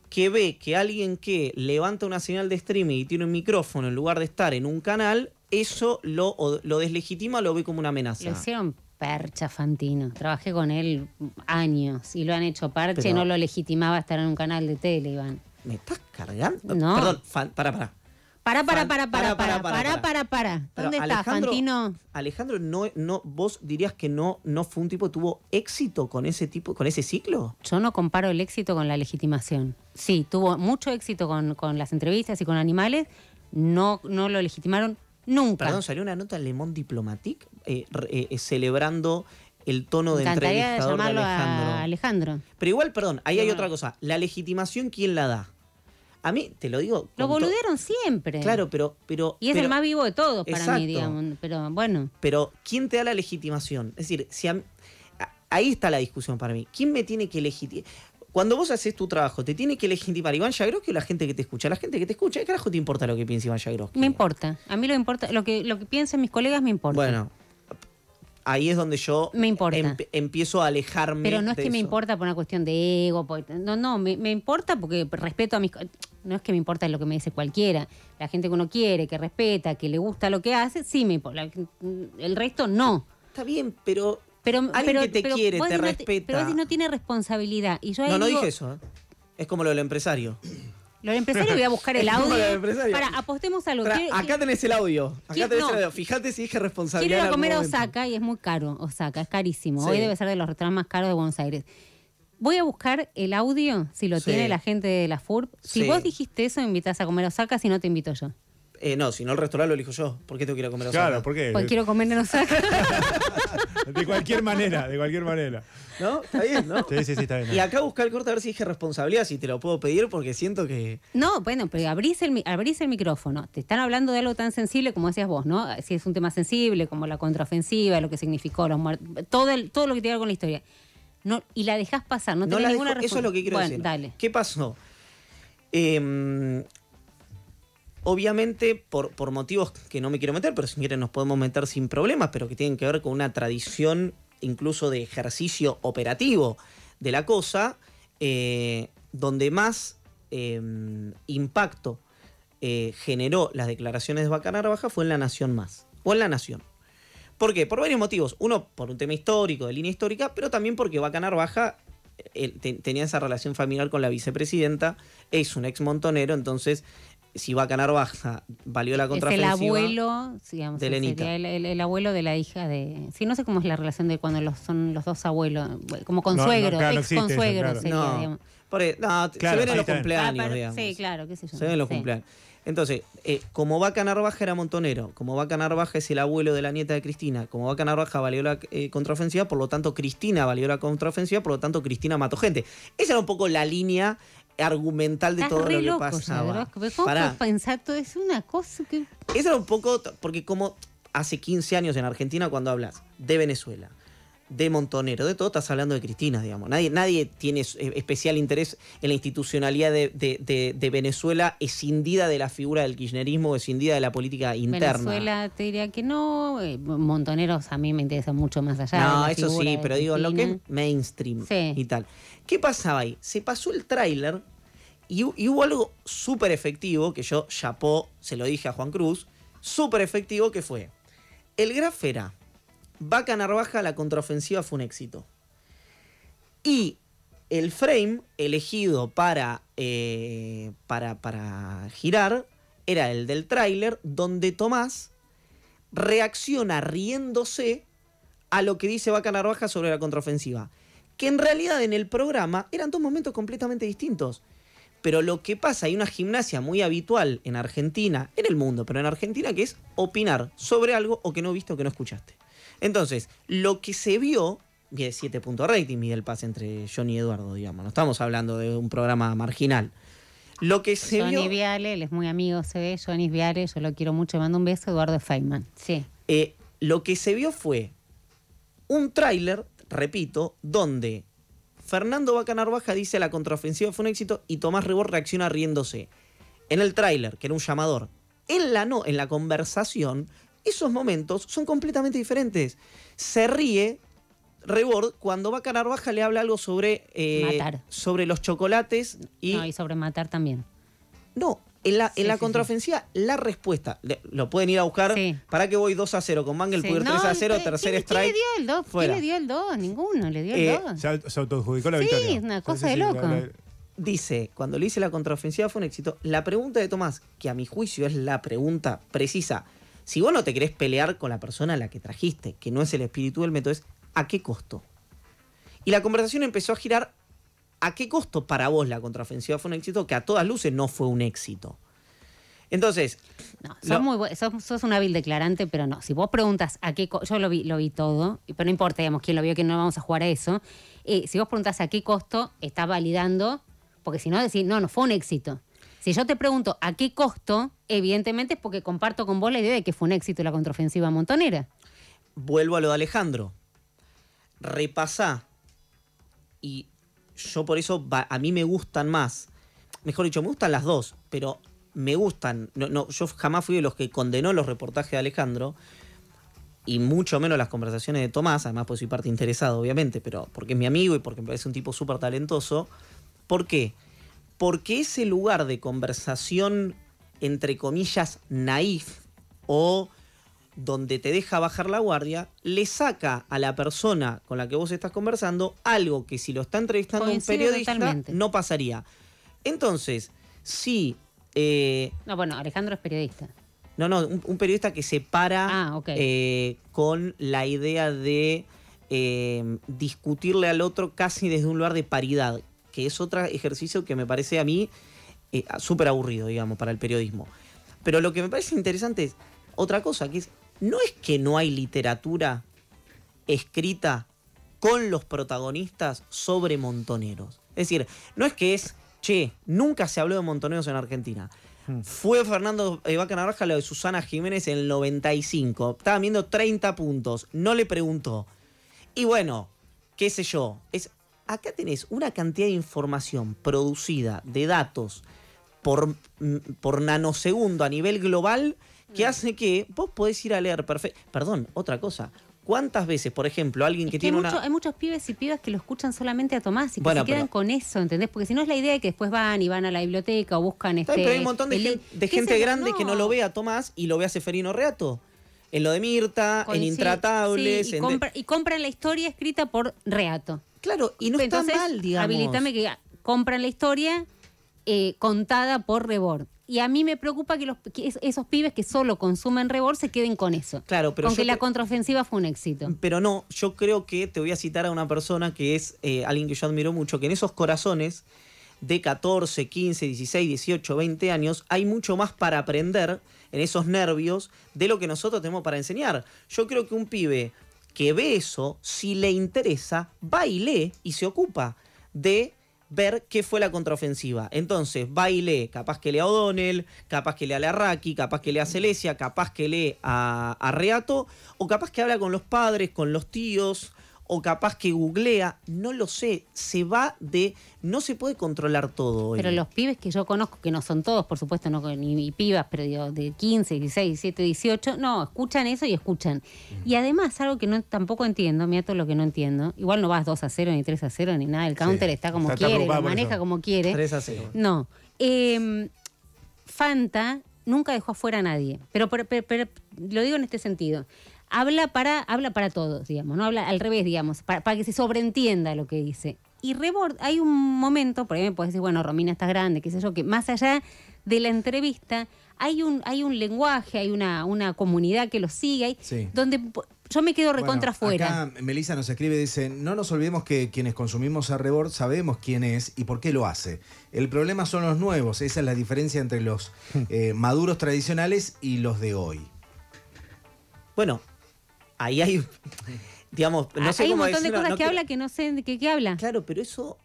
que ve que alguien que levanta una señal de streaming y tiene un micrófono en lugar de estar en un canal, eso lo, lo deslegitima, lo ve como una amenaza. Lo hicieron percha Fantino. Trabajé con él años y lo han hecho parche, y no lo legitimaba estar en un canal de tele, Iván. ¿Me estás cargando? No. Perdón, para, para. Para, para, para, para, para, para, para, para. ¿Dónde está, Fantino? Alejandro, no, no, ¿vos dirías que no, no fue un tipo que tuvo éxito con ese tipo, con ese ciclo? Yo no comparo el éxito con la legitimación. Sí, tuvo mucho éxito con, con las entrevistas y con animales. No, no lo legitimaron nunca. Perdón, salió una nota en Le Monde Diplomatique eh, eh, eh, celebrando el tono de entrevistador de, Alejandro. Alejandro. Pero igual, perdón, ahí hay otra cosa. La legitimación, ¿quién la da? A mí, te lo digo. Lo boludearon siempre. Claro, pero. pero y es el más vivo de todos para mí, digamos. Pero bueno. Pero, ¿quién te da la legitimación? Es decir, si ahí está la discusión para mí. ¿Quién me tiene que legitimar? Cuando vos haces tu trabajo, ¿te tiene que legitimar Iván Yagroski o la gente que te escucha? La gente que te escucha, ¿qué carajo te importa lo que piensa Iván Yagroski? Me importa. A mí lo, importa, lo, que, lo que piensen mis colegas me importa. Bueno, ahí es donde yo me empiezo a alejarme. Pero no es que me importa por una cuestión de ego, no, no, me, me, importa porque respeto a mis no es que me importa lo que me dice cualquiera, la gente que uno quiere, que respeta, que le gusta lo que hace, sí me el resto no. Está bien, pero, pero alguien que te quiere, te respeta. pero no tiene responsabilidad. no, no dije eso. ¿eh? Es como lo del empresario. Lo del empresario voy a buscar el audio. Para, apostemos a lo Acá tenés el audio. Acá tenés el audio. Fíjate si dije responsabilidad. Quiero ir a comer a Osaka y es muy caro. Osaka, es carísimo. Hoy debe ser de los restaurantes más caros de Buenos Aires. Voy a buscar el audio, si lo tiene la gente de la FURP. Si vos dijiste eso, me invitás a comer osaka, si no te invito yo. Eh, no, si no el restaurante lo elijo yo. ¿Por qué tengo que comer osaka? Claro, ¿por qué? Porque quiero comer en osaka. de cualquier manera, de cualquier manera. ¿No? Está bien, ¿no? Sí, sí, sí, está bien. Y acá buscar el corte a ver si dije responsabilidad, si te lo puedo pedir, porque siento que. No, bueno, pero abrís el, micrófono. Te están hablando de algo tan sensible como decías vos, ¿no? Si es un tema sensible, como la contraofensiva, lo que significó los muertos, todo, todo lo que tiene que ver con la historia y la dejas pasar, no, te ninguna respuesta. Eso es lo que quiero bueno, Dale. ¿Qué pasó? Em, obviamente, por, motivos que no me quiero meter, pero si quieren nos podemos meter sin problemas, pero que tienen que ver con una tradición incluso de ejercicio operativo de la cosa, eh, donde más em, impacto eh, generó las declaraciones de Bacanar Baja fue en La Nación Más, o en La Nación. ¿Por qué? Por varios motivos. Uno, por un tema histórico, de línea histórica, pero también porque Bacanar Baja eh, tenía esa relación familiar con la vicepresidenta, es un ex montonero, entonces si Bacanar Baja valió la contrafensiva el abuelo, digamos, de sería el, abuelo de la hija de. Sí, no sé cómo es la relación de cuando son los dos abuelos, como consuegros, ex consuegros. No, e, claro. se ven en los ah, cumpleaños, Sí, claro, qué sé yo. Se ven en los cumpleaños. Entonces, eh, como Vaca Narvaja era Montonero, como Vaca Narvaja es el abuelo de la nieta de Cristina, como Vaca Narvaja valió la eh, contraofensiva, por lo tanto Cristina valió la contraofensiva, por lo tanto Cristina mató gente. Esa era un poco la línea argumental de todo lo que pasaba. Para pensar todo? Es una cosa que... Esa era un poco, porque como hace 15 años en Argentina cuando hablas de Venezuela, de Montonero, de todo estás hablando de Cristina, digamos. Nadie, nadie tiene eh, especial interés en la institucionalidad de, Venezuela escindida de la figura del kirchnerismo, escindida de la política interna. Venezuela te diría que no, eh, Montoneros a mí me interesa mucho más allá. No, eso sí, pero digo, lo que es mainstream y tal. ¿Qué pasaba ahí? Se pasó el tráiler y, hubo algo súper efectivo, que yo chapó, se lo dije a Juan Cruz, súper efectivo que fue. El grafera era Vaca Narvaja, la contraofensiva fue un éxito. Y el frame elegido eh, para, para, girar era el del tráiler, donde Tomás reacciona riéndose a lo que dice Vaca Narvaja sobre la contraofensiva. Que en realidad en el programa eran dos momentos completamente distintos. Pero lo que pasa, hay una gimnasia muy habitual en Argentina, en el mundo, pero en Argentina, que es opinar sobre algo o que no viste o que no escuchaste. Entonces, lo que se vio, de 7 puntos rating, el pase entre Johnny y Eduardo, digamos, no estamos hablando de un programa marginal. Lo que se Johnny Viale, él es muy amigo, se ve, Johnny Viale, yo lo quiero mucho, mando un beso, Eduardo Feynman, sí. Eh, lo que se vio fue un tráiler, repito, donde Fernando Baca Narvaja dice la contraofensiva fue un éxito y Tomás Ribor reacciona riéndose. En el tráiler, que era un llamador, en la, no, en la conversación esos momentos son completamente diferentes. Se ríe Rebord, cuando va a Baja, le habla algo sobre. Eh, matar. Sobre los chocolates y. No, y sobre matar también. No, en la, contraofensiva, la respuesta. lo pueden ir a buscar. ¿Para qué voy 2 a 0? Con Mangel Pudir 3 a 0, tercer strike. ¿Quién le dio el 2? qué le dio el 2? Ninguno le dio el 2. Eh, se, se autoadjudicó la victoria. Sí, una cosa de loco. Dice, cuando le hice la contraofensiva fue un éxito. La pregunta de Tomás, que a mi juicio es la pregunta precisa si vos no te querés pelear con la persona a la que trajiste, que no es el espíritu del método, es ¿a qué costo? Y la conversación empezó a girar ¿a qué costo para vos la contraofensiva fue un éxito? Que a todas luces no fue un éxito. Entonces. No, sos, muy, sos, un hábil declarante, pero no. Si vos preguntas a qué. Yo lo vi, lo vi todo, pero no importa, digamos, quién lo vio, que no vamos a jugar a eso. Eh, si vos preguntas a qué costo, está validando, porque si no, decís, no, no fue un éxito. Si yo te pregunto a qué costo, evidentemente es porque comparto con vos la idea de que fue un éxito la contraofensiva montonera. Vuelvo a lo de Alejandro. Repasá. Y yo por eso a mí me gustan más. Mejor dicho, me gustan las dos, pero me gustan. No, yo jamás fui de los que condenó los reportajes de Alejandro y mucho menos las conversaciones de Tomás, además pues soy parte interesado, obviamente, pero porque es mi amigo y porque me parece un tipo súper talentoso. ¿Por qué? porque ese lugar de conversación, entre comillas, naif o donde te deja bajar la guardia, le saca a la persona con la que vos estás conversando algo que si lo está entrevistando un periodista no pasaría. Entonces, si... Eh, no, bueno, Alejandro es periodista. No, no, un, periodista que se para ah, eh, con la idea de eh, discutirle al otro casi desde un lugar de paridad, que es otro ejercicio que me parece a mí eh, súper aburrido, digamos, para el periodismo. Pero lo que me parece interesante es otra cosa, que es, no es que no hay literatura escrita con los protagonistas sobre montoneros. Es decir, no es que es, che, nunca se habló de montoneros en Argentina. Hmm. Fue Fernando Vaca Canaraja lo de Susana Jiménez en el 95. Estaba viendo 30 puntos. No le preguntó. Y bueno, qué sé yo. Es, acá tenés una cantidad de información producida de datos por, mm, por nanosegundo a nivel global que mm. hace que vos podés ir a leer perfecto. Perdón, otra cosa. ¿Cuántas veces, por ejemplo, alguien que, tiene una... Hay muchos pibes y pibas que lo escuchan solamente a Tomás y que se quedan con eso, ¿entendés? Porque si no es la idea de que después van y van a la biblioteca o buscan... Este, hay un este montón de, gente, grande que no lo ve a Tomás y lo ve a Seferino Reato en lo de Mirta, en Intratables. y, y, compran la historia escrita por Reato. Claro, y no está mal, digamos. Habilítame que compran la historia eh, contada por Rebor. Y a mí me preocupa que, los, esos pibes que solo consumen Rebor se queden con eso. Claro, pero. aunque la contraofensiva fue un éxito. Pero no, yo creo que te voy a citar a una persona que es eh, alguien que yo admiro mucho, que en esos corazones de 14, 15, 16, 18, 20 años, hay mucho más para aprender en esos nervios de lo que nosotros tenemos para enseñar. Yo creo que un pibe que ve eso, si le interesa, baile y se ocupa de ver qué fue la contraofensiva. Entonces, baile capaz que lee a O'Donnell, capaz que lea a Larraqui, capaz que lea a Celesia, capaz que lee a, a Reato, o capaz que habla con los padres, con los tíos, o capaz que googlea, no lo sé, se va de, no se puede controlar todo. Hoy. Pero los pibes que yo conozco, que no son todos, por supuesto, no ni, pibas, pero de 15, 16, 17, 18, no, escuchan eso y escuchan. Y además, algo que no tampoco entiendo, mira todo lo que no entiendo, igual no vas 2 a 0, ni 3 a 0, ni nada, el counter está como quiere, lo maneja como quiere. 3 a 0. No. Em, Fanta nunca dejó afuera a nadie, pero lo digo en este sentido habla para, habla para todos, digamos, no habla al revés, digamos, para, que se sobreentienda lo que dice. Y Rebord, hay un momento, por ahí me puedes decir, bueno, Romina está grande, qué sé yo, que más allá de la entrevista hay un, hay un lenguaje, hay una, una comunidad que lo sigue, donde yo me quedo recontra afuera. acá Melissa nos escribe, dice, no nos olvidemos que quienes consumimos a Rebord sabemos quién es y por qué lo hace. El problema son los nuevos, esa es la diferencia entre los hmm. eh, maduros tradicionales y los de hoy. Bueno, ahí hay, digamos, no ah, hay un montón de cosas que habla que no sé de qué, habla. Claro, pero eso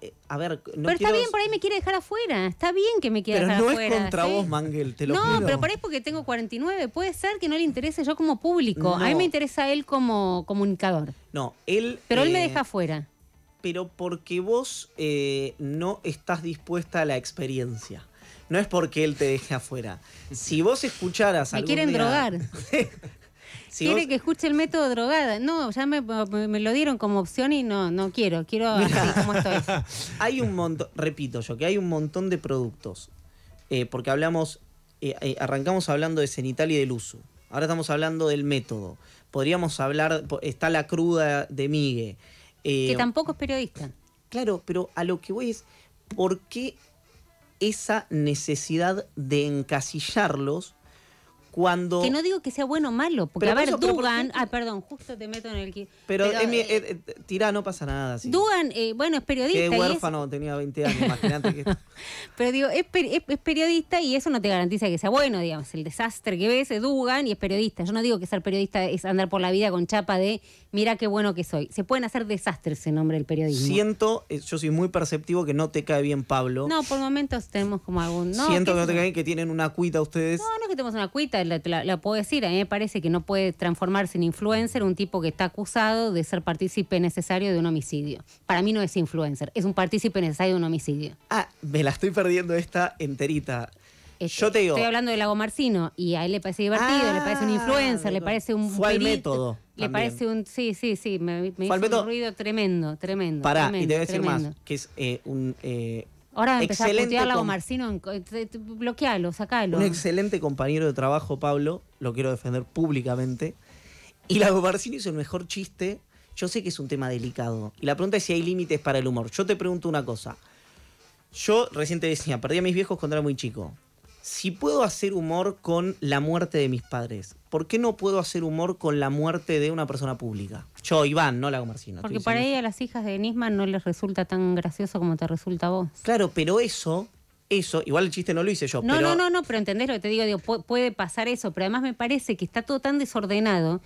eh, a ver, pero está bien, por ahí me quiere dejar afuera. Está bien que me quiera afuera. no es contra vos, Mangel, te lo No, pero por ahí es porque tengo 49. Puede ser que no le interese yo como público. A mí me interesa él como comunicador. No, él. Pero él me eh, deja afuera. Pero porque vos eh, no estás dispuesta a la experiencia. No es porque él te deje afuera. Si vos escucharas. Me quieren drogar. Tiene Quiere que escuche el método drogada. No, ya me, lo dieron como opción y no, no quiero. Quiero como estoy. hay un montón, repito yo, que hay un montón de productos. Eh, porque hablamos, eh, eh, arrancamos hablando de cenital y del uso. Ahora estamos hablando del método. Podríamos hablar, está la cruda de Migue. que tampoco es periodista. Claro, pero a lo que voy es, ¿por qué esa necesidad de encasillarlos que no digo que sea bueno o malo, porque a ver, Dugan... Ah, perdón, justo te meto en el... Pero, pero eh, eh, eh, tirá, no pasa nada. Dugan, bueno, es periodista. Es huérfano, tenía 20 años, imagínate que... pero digo, es, periodista y eso no te garantiza que sea bueno, digamos. El desastre que ves es Dugan y es periodista. Yo no digo que ser periodista es andar por la vida con chapa de mira qué bueno que soy. Se pueden hacer desastres en nombre del periodismo. Siento, yo soy muy perceptivo que no te cae bien Pablo. No, por momentos tenemos como algún... Siento que no te cae bien, que tienen una cuita ustedes. No, no es que tenemos una cuita, la, puedo decir, a mí me parece que no puede transformarse en influencer un tipo que está acusado de ser partícipe necesario de un homicidio. Para mí no es influencer, es un partícipe necesario de un homicidio. Ah, me la estoy perdiendo esta enterita. Yo te digo. Estoy hablando del Lago Marcino y a él le parece divertido, le parece un ah, influencer, le parece un. Fue el método. Le parece un. Sí, sí, sí. Me, hizo un ruido tremendo, tremendo. Pará, y te voy a decir más: que es eh, un, eh, Ahora empezar a putear a Marcino, bloquealo, sacalo. Un excelente compañero de trabajo, Pablo, lo quiero defender públicamente. Y la Marcino hizo el mejor chiste. Yo sé que es un tema delicado. Y la pregunta es si hay límites para el humor. Yo te pregunto una cosa. Yo recién decía, perdí a mis viejos cuando era muy chico si puedo hacer humor con la muerte de mis padres, ¿por qué no puedo hacer humor con la muerte de una persona pública? Yo, Iván, no la hago Porque para ella las hijas de Nisman no les resulta tan gracioso como te resulta a vos. Claro, pero eso eso, igual el chiste no lo hice yo. No, no, no, no, pero entendés lo que te digo, digo, puede pasar eso, pero además me parece que está todo tan desordenado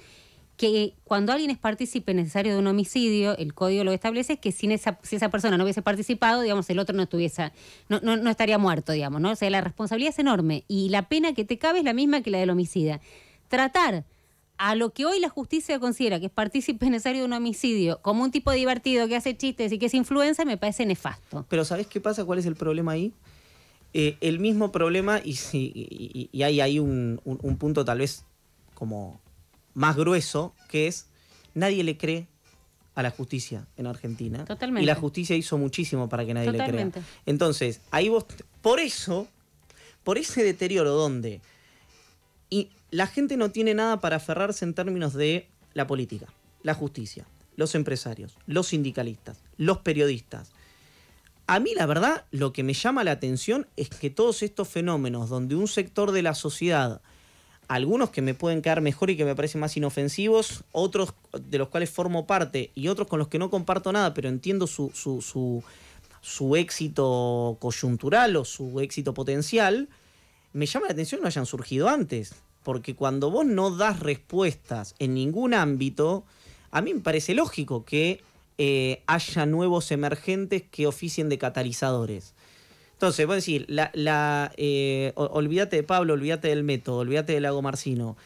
que cuando alguien es partícipe necesario de un homicidio, el código lo establece que si esa persona no hubiese participado, digamos, el otro no estuviese, no, no, no estaría muerto, digamos, ¿no? O sea, la responsabilidad es enorme y la pena que te cabe es la misma que la del homicida. Tratar a lo que hoy la justicia considera que es partícipe necesario de un homicidio, como un tipo divertido que hace chistes y que es influenza, me parece nefasto. Pero sabes qué pasa? ¿Cuál es el problema ahí? Eh, el mismo problema, y, si, y, hay ahí un punto tal vez como más grueso, que es nadie le cree a la justicia en Argentina. Totalmente. Y la justicia hizo muchísimo para que nadie le crea. Entonces, ahí vos, por eso, por ese deterioro donde y la gente no tiene nada para aferrarse en términos de la política, la justicia, los empresarios, los sindicalistas, los periodistas. A mí la verdad lo que me llama la atención es que todos estos fenómenos donde un sector de la sociedad algunos que me pueden quedar mejor y que me parecen más inofensivos, otros de los cuales formo parte y otros con los que no comparto nada, pero entiendo su, su, su, éxito coyuntural o su éxito potencial, me llama la atención que no hayan surgido antes. Porque cuando vos no das respuestas en ningún ámbito, a mí me parece lógico que eh, haya nuevos emergentes que oficien de catalizadores. Entonces, voy a decir, la, eh, olvídate de Pablo, olvídate del método, olvídate del lago Marcino.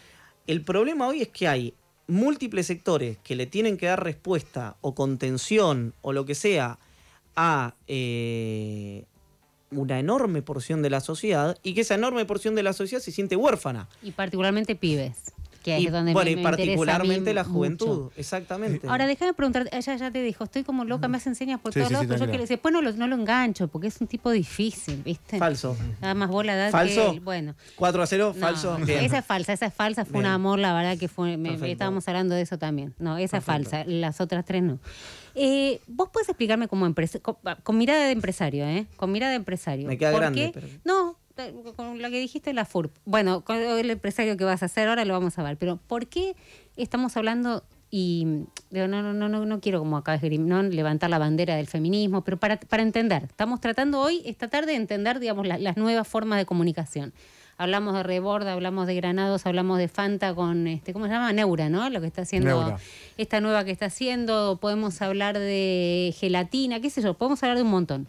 El problema hoy es que hay múltiples sectores que le tienen que dar respuesta o contención o lo que sea a eh, una enorme porción de la sociedad y que esa enorme porción de la sociedad se siente huérfana. Y particularmente pibes y, bueno, particularmente la juventud, exactamente. Ahora, déjame preguntar, ella ah, ya te dijo, estoy como loca, me hace enseñas por todos lados, pero yo que, después no lo, no lo engancho, porque es un tipo difícil, ¿viste? Falso. Nada más bola edad falso. bueno. 4 a 0, falso. esa es falsa, esa es falsa, fue un amor, la verdad que fue, estábamos hablando de eso también. No, esa es falsa, las otras tres no. Eh, vos puedes explicarme como ah, con, mirada de empresario, ¿eh? Con mirada de empresario. Me queda grande. No, con lo que dijiste, la FURP. Bueno, con el empresario que vas a hacer ahora lo vamos a ver, pero ¿por qué estamos hablando y no, no, no, no, quiero como acá no levantar la bandera del feminismo, pero para, entender, estamos tratando hoy, esta tarde, de entender, digamos, las nuevas formas de comunicación. Hablamos de Reborda, hablamos de Granados, hablamos de Fanta con, este, ¿cómo se llama? Neura, ¿no? Lo que está haciendo, esta nueva que está haciendo, podemos hablar de gelatina, qué sé yo, podemos hablar de un montón.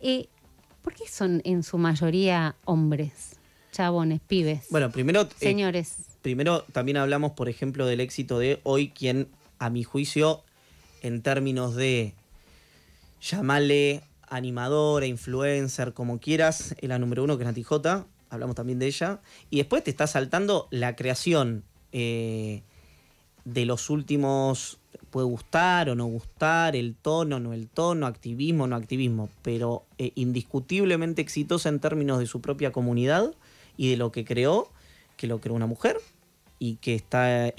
Eh, ¿por qué son en su mayoría hombres, chabones, pibes? Bueno, primero... Eh, Señores. primero también hablamos, por ejemplo, del éxito de hoy, quien a mi juicio, en términos de llamarle animadora, e influencer, como quieras, es la número uno que es Nati Jota. hablamos también de ella, y después te está saltando la creación eh, de los últimos puede gustar o no gustar, el tono, no el tono, activismo, no activismo, pero eh, indiscutiblemente exitosa en términos de su propia comunidad y de lo que creó, que lo creó una mujer y que está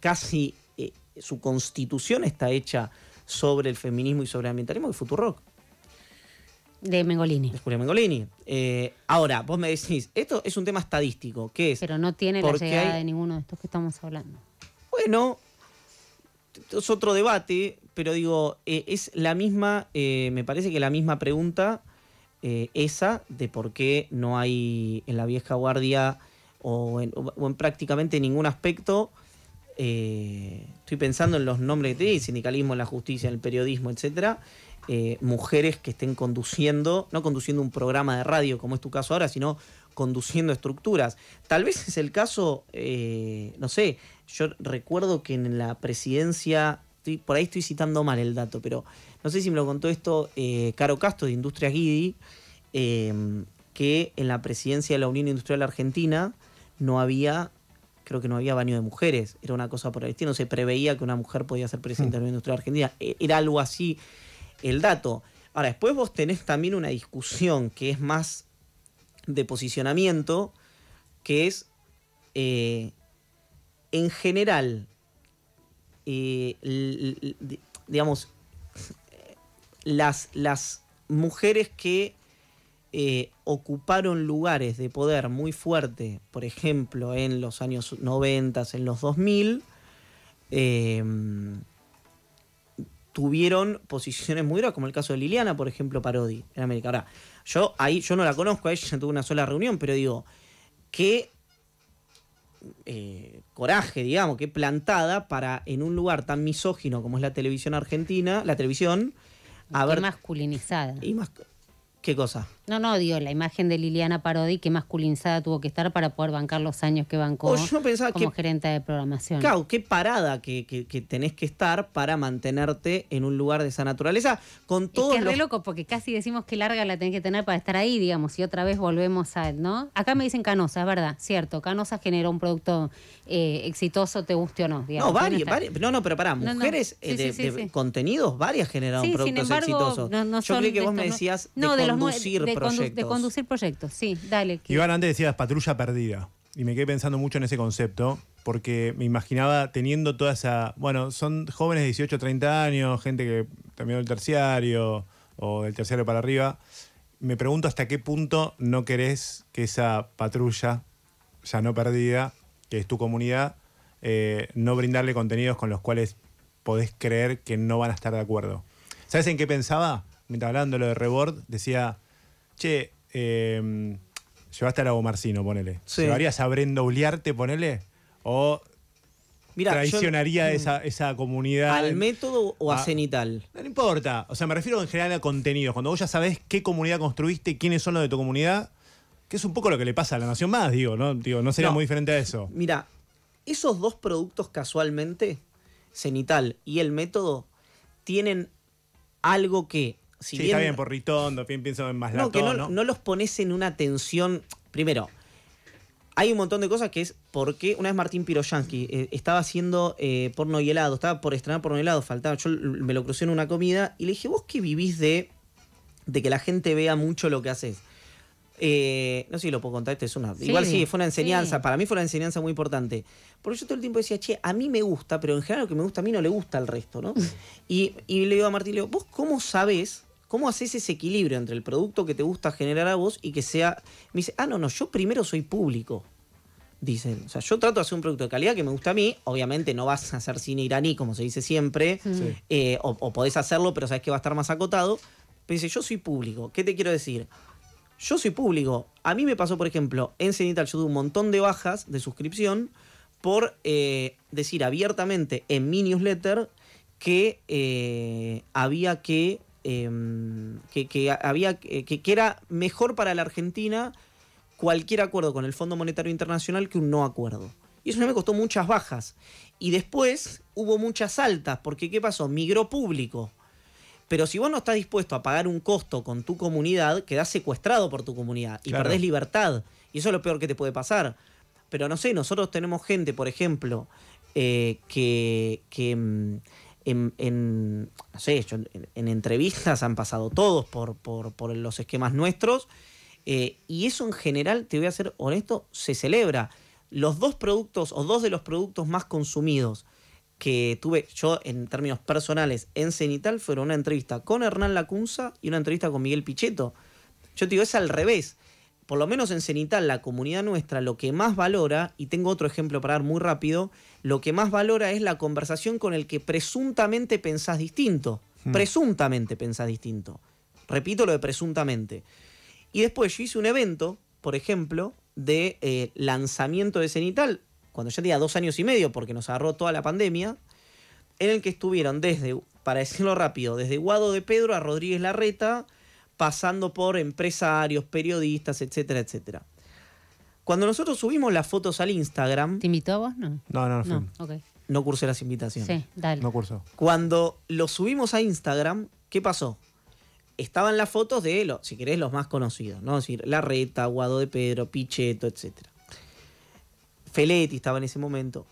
casi eh, su constitución está hecha sobre el feminismo y sobre el ambientalismo de rock. De Mengolini. De Mengolini. Eh, ahora, vos me decís, esto es un tema estadístico, ¿qué es? Pero no tiene la llegada de ninguno de estos que estamos hablando. Bueno, es otro debate, pero digo, eh, es la misma, eh, me parece que la misma pregunta eh, esa de por qué no hay en la vieja guardia o en, prácticamente ningún aspecto. estoy pensando en los nombres que te di, sindicalismo, la justicia, el periodismo, etcétera. mujeres que estén conduciendo, no conduciendo un programa de radio como es tu caso ahora, sino conduciendo estructuras. Tal vez es el caso, no sé, yo recuerdo que en la presidencia, por ahí estoy citando mal el dato, pero no sé si me lo contó esto eh, Caro Castro de Industria Guidi, em, que en la presidencia de la Unión Industrial Argentina no había, creo que no había baño de mujeres, era una cosa por el estilo, se preveía que una mujer podía ser presidenta de la mm. Unión Industrial Argentina, e, era algo así el dato. Ahora, después vos tenés también una discusión que es más de posicionamiento, que es eh, en general, eh, digamos, las, las mujeres que eh, ocuparon lugares de poder muy fuerte, por ejemplo, en los años 90, en los 2000, em, tuvieron posiciones muy duras, como el caso de Liliana, por ejemplo, Parodi, en América. Ahora, yo ahí yo no la conozco, a ella tuve una sola reunión, pero digo, que eh, coraje, digamos, que plantada para en un lugar tan misógino como es la televisión argentina, la televisión, a ver, masculinizada. Y ¿Qué cosa? No, no, digo, la imagen de Liliana Parodi, que masculinizada tuvo que estar para poder bancar los años que bancó oh, como gerente de programación. Claro, qué parada que, tenés que estar para mantenerte en un lugar de esa naturaleza. Con todo. Es loco, porque casi decimos que larga la tenés que tener para estar ahí, digamos, y otra vez volvemos a, ¿no? Acá me dicen Canosa, es verdad, cierto. Canosa generó un producto eh, exitoso, te guste o no, No, varias, varias no, no, pero pará, mujeres eh, de, contenidos, varias generaron productos exitosos. yo creí que vos me decías. de de, conducir proyectos, sí, dale. Iván, antes decías patrulla perdida. Y me quedé pensando mucho en ese concepto, porque me imaginaba teniendo toda esa. Bueno, son jóvenes de 18, 30 años, gente que terminó el terciario o del terciario para arriba. Me pregunto hasta qué punto no querés que esa patrulla, ya no perdida, que es tu comunidad, eh, no brindarle contenidos con los cuales podés creer que no van a estar de acuerdo. ¿Sabes en qué pensaba? mientras hablando lo de Rebord, decía, che, em, llevaste a Lago Marcino, ponele. ¿Llevarías a Brendo ponele? ¿O traicionaría mm. esa, comunidad. ¿Al método o a, ah, cenital? No importa. O sea, me refiero en general a contenidos. Cuando vos ya sabés qué comunidad construiste, quiénes son los de tu comunidad, que es un poco lo que le pasa a la Nación Más, digo, ¿no? sería muy diferente a eso. Mira, esos dos productos casualmente, cenital y el método, tienen algo que sí, está bien, por Ritondo, pienso en más no, que no, ¿no? los pones en una tensión. Primero, hay un montón de cosas que es porque una vez Martín Piroyansky eh, estaba haciendo eh, porno y helado, estaba por estrenar porno y helado, faltaba, yo me lo crucé en una comida y le dije, vos qué vivís de, de que la gente vea mucho lo que haces. Eh, no sé si lo puedo contar, este es una. igual sí, fue una enseñanza, para mí fue una enseñanza muy importante. Porque yo todo el tiempo decía, che, a mí me gusta, pero en general lo que me gusta a mí no le gusta al resto, ¿no? Mm. y, y le digo a Martín, le digo, ¿vos cómo sabés ¿Cómo haces ese equilibrio entre el producto que te gusta generar a vos y que sea... Me dice, ah, no, no, yo primero soy público. Dicen, o sea, yo trato de hacer un producto de calidad que me gusta a mí. Obviamente no vas a hacer cine iraní, como se dice siempre, eh, o, podés hacerlo, pero sabes que va a estar más acotado. Pero dice, yo soy público. ¿Qué te quiero decir? Yo soy público. A mí me pasó, por ejemplo, en Cenital, yo tuve un montón de bajas de suscripción por eh, decir abiertamente en mi newsletter que eh, había que Em, que, había, eh, que, era mejor para la Argentina cualquier acuerdo con el Fondo Monetario Internacional que un no acuerdo. Y eso me costó muchas bajas. Y después hubo muchas altas, porque ¿qué pasó? Migró público. Pero si vos no estás dispuesto a pagar un costo con tu comunidad, quedás secuestrado por tu comunidad y perdés libertad. Y eso es lo peor que te puede pasar. Pero no sé, nosotros tenemos gente, por ejemplo, eh, que, que, mm, en, en, no sé, en, entrevistas han pasado todos por, los esquemas nuestros. Eh, y eso en general, te voy a ser honesto, se celebra. Los dos productos o dos de los productos más consumidos que tuve yo en términos personales en Cenital fueron una entrevista con Hernán Lacunza y una entrevista con Miguel Pichetto. Yo te digo, es al revés por lo menos en Cenital, la comunidad nuestra lo que más valora, y tengo otro ejemplo para dar muy rápido, lo que más valora es la conversación con el que presuntamente pensás distinto. Hmm. Presuntamente pensás distinto. Repito lo de presuntamente. Y después yo hice un evento, por ejemplo, de eh, lanzamiento de Cenital, cuando ya tenía dos años y medio, porque nos agarró toda la pandemia, en el que estuvieron desde, para decirlo rápido, desde Guado de Pedro a Rodríguez Larreta, pasando por empresarios, periodistas, etcétera, etcétera. Cuando nosotros subimos las fotos al Instagram. ¿Te invitó a vos? No, no, no, no, cursé las invitaciones. Sí, dale. No cursó. Cuando lo subimos a Instagram, ¿qué pasó? Estaban las fotos de, si querés, los más conocidos, ¿no? Es decir, Larreta, Guado de Pedro, Pichetto, etcétera. Feletti estaba en ese momento.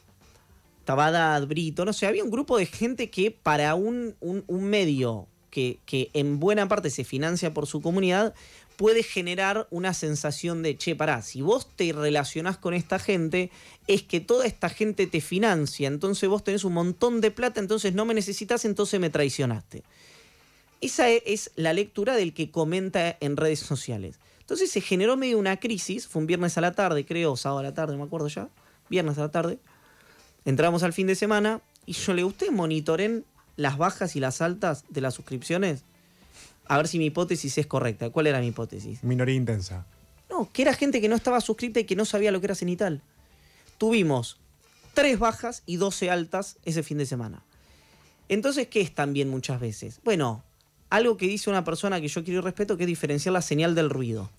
Estaba Dad Brito, no sé, había un grupo de gente que para un, un medio que, en buena parte se financia por su comunidad, puede generar una sensación de, che, pará, si vos te relacionás con esta gente, es que toda esta gente te financia, entonces vos tenés un montón de plata, entonces no me necesitas, entonces me traicionaste. Esa e, es la lectura del que comenta en redes sociales. Entonces se generó medio una crisis, fue un viernes a la tarde, creo, sábado a la tarde, me acuerdo ya, viernes a la tarde, entramos al fin de semana y yo le gusté, las bajas y las altas de las suscripciones, a ver si mi hipótesis es correcta. ¿Cuál era mi hipótesis? Minoría intensa. No, que era gente que no estaba suscrita y que no sabía lo que era Cenital. Tuvimos tres bajas y 12 altas ese fin de semana. Entonces, ¿qué es también muchas veces? Bueno, algo que dice una persona que yo quiero y respeto, que es diferenciar la señal del ruido.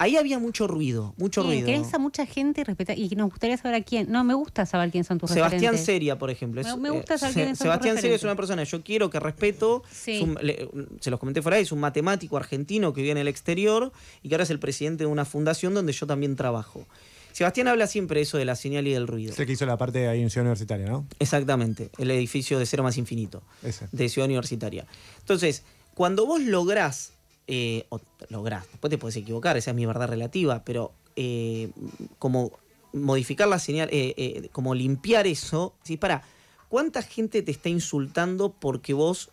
Ahí había mucho ruido, mucho ruido. Interesa a mucha gente respeta. y nos gustaría saber a quién. No, me gusta saber quién son tus Sebastián Seria, por ejemplo. No me, gusta eh, saber Sebastián Seria es una persona que yo quiero, que respeto. se los comenté fuera, es un matemático argentino que vive en el exterior y que ahora es el presidente de una fundación donde yo también trabajo. Sebastián habla siempre eso de la señal y del ruido. Usted que hizo la parte de ahí en Ciudad Universitaria, ¿no? Exactamente, el edificio de Cero más Infinito, de Ciudad Universitaria. Entonces, cuando vos lográs eh, o lográs, después te puedes equivocar, esa es mi verdad relativa, pero eh, como modificar la señal, eh, eh, como limpiar eso, ¿sí? para, ¿cuánta gente te está insultando porque vos,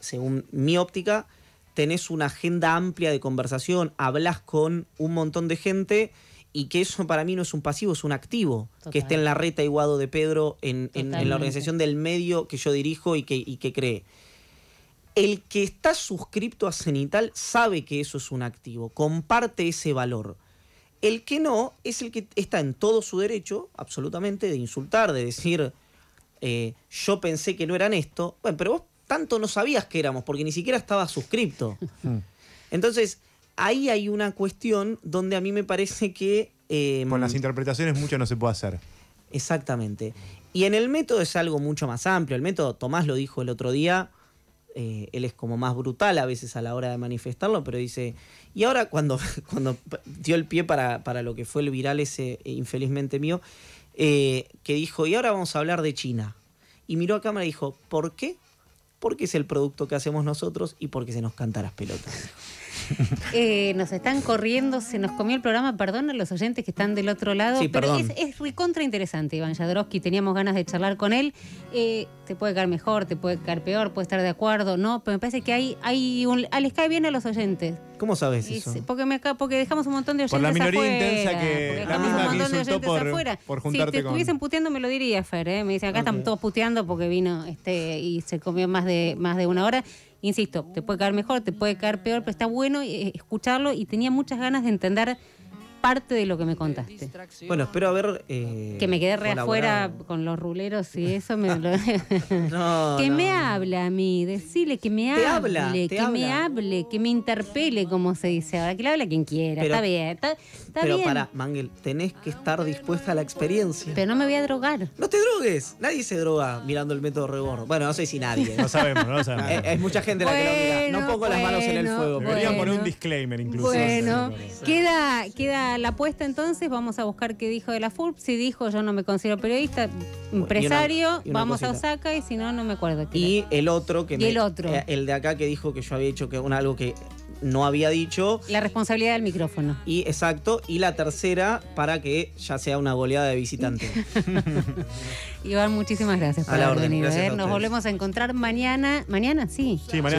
según mi óptica, tenés una agenda amplia de conversación, hablas con un montón de gente? y que eso para mí no es un pasivo, es un activo. Que esté en la reta iguado de Pedro, en, la organización del medio que yo dirijo y que cree el que está suscripto a Cenital sabe que eso es un activo, comparte ese valor. El que no es el que está en todo su derecho, absolutamente, de insultar, de decir, eh, yo pensé que no eran esto. Bueno, pero vos tanto no sabías que éramos, porque ni siquiera estaba suscripto. Hmm. Entonces, ahí hay una cuestión donde a mí me parece que... Em, Con las interpretaciones mucho no se puede hacer. Exactamente. Y en el método es algo mucho más amplio. El método, Tomás lo dijo el otro día, eh, él es como más brutal a veces a la hora de manifestarlo, pero dice, y ahora cuando, cuando dio el pie para, para lo que fue el viral ese, eh, infelizmente mío, eh, que dijo, y ahora vamos a hablar de China. Y miró a cámara y dijo, ¿por qué? Porque es el producto que hacemos nosotros y porque se nos canta las pelotas. Eh, nos están corriendo, se nos comió el programa, perdón a los oyentes que están del otro lado, pero es, es, recontra interesante, Iván Yadorovsky, teníamos ganas de charlar con él, eh, te puede caer mejor, te puede caer peor, puede estar de acuerdo, no, pero me parece que hay, hay un, ah, les cae bien a los oyentes. ¿Cómo sabes eso? Porque, porque dejamos un montón de oyentes Por la minoría afuera, intensa que un montón de por, afuera. Si te estuviesen puteando me lo diría, Fer, ¿eh? me dicen acá están todos puteando porque vino este y se comió más de, más de una hora. Insisto, te puede caer mejor, te puede caer peor, pero está bueno eh, escucharlo y tenía muchas ganas de entender parte de lo que me contaste. Bueno, espero haber... Eh, que me quedé re afuera con los ruleros y eso. Me que me hable a mí, decirle que me hable, que me hable, que me interpele, como se dice ahora. Que le habla quien quiera, está bien. Pero para, Mangel, tenés que estar dispuesta a la experiencia. Pero no me voy a drogar. No te drogues. Nadie se droga mirando el método Rebord. Bueno, no sé si nadie. No sabemos, no sabemos. Es, eh, mucha gente la que lo mira. No pongo las manos en el fuego. Podrían poner un disclaimer incluso. Bueno, queda, queda la apuesta entonces. Vamos a buscar qué dijo de la FURP. Si dijo yo no me considero periodista, empresario, vamos a Osaka y si no, no me acuerdo. y el otro que... el otro. Eh, el de acá que dijo que yo había hecho que un, algo que no había dicho. La responsabilidad del micrófono. Y exacto. Y la tercera para que ya sea una goleada de visitante. Iván, muchísimas gracias por ¿eh? a la orden. Nos volvemos a encontrar mañana. Mañana, sí. Sí, mañana.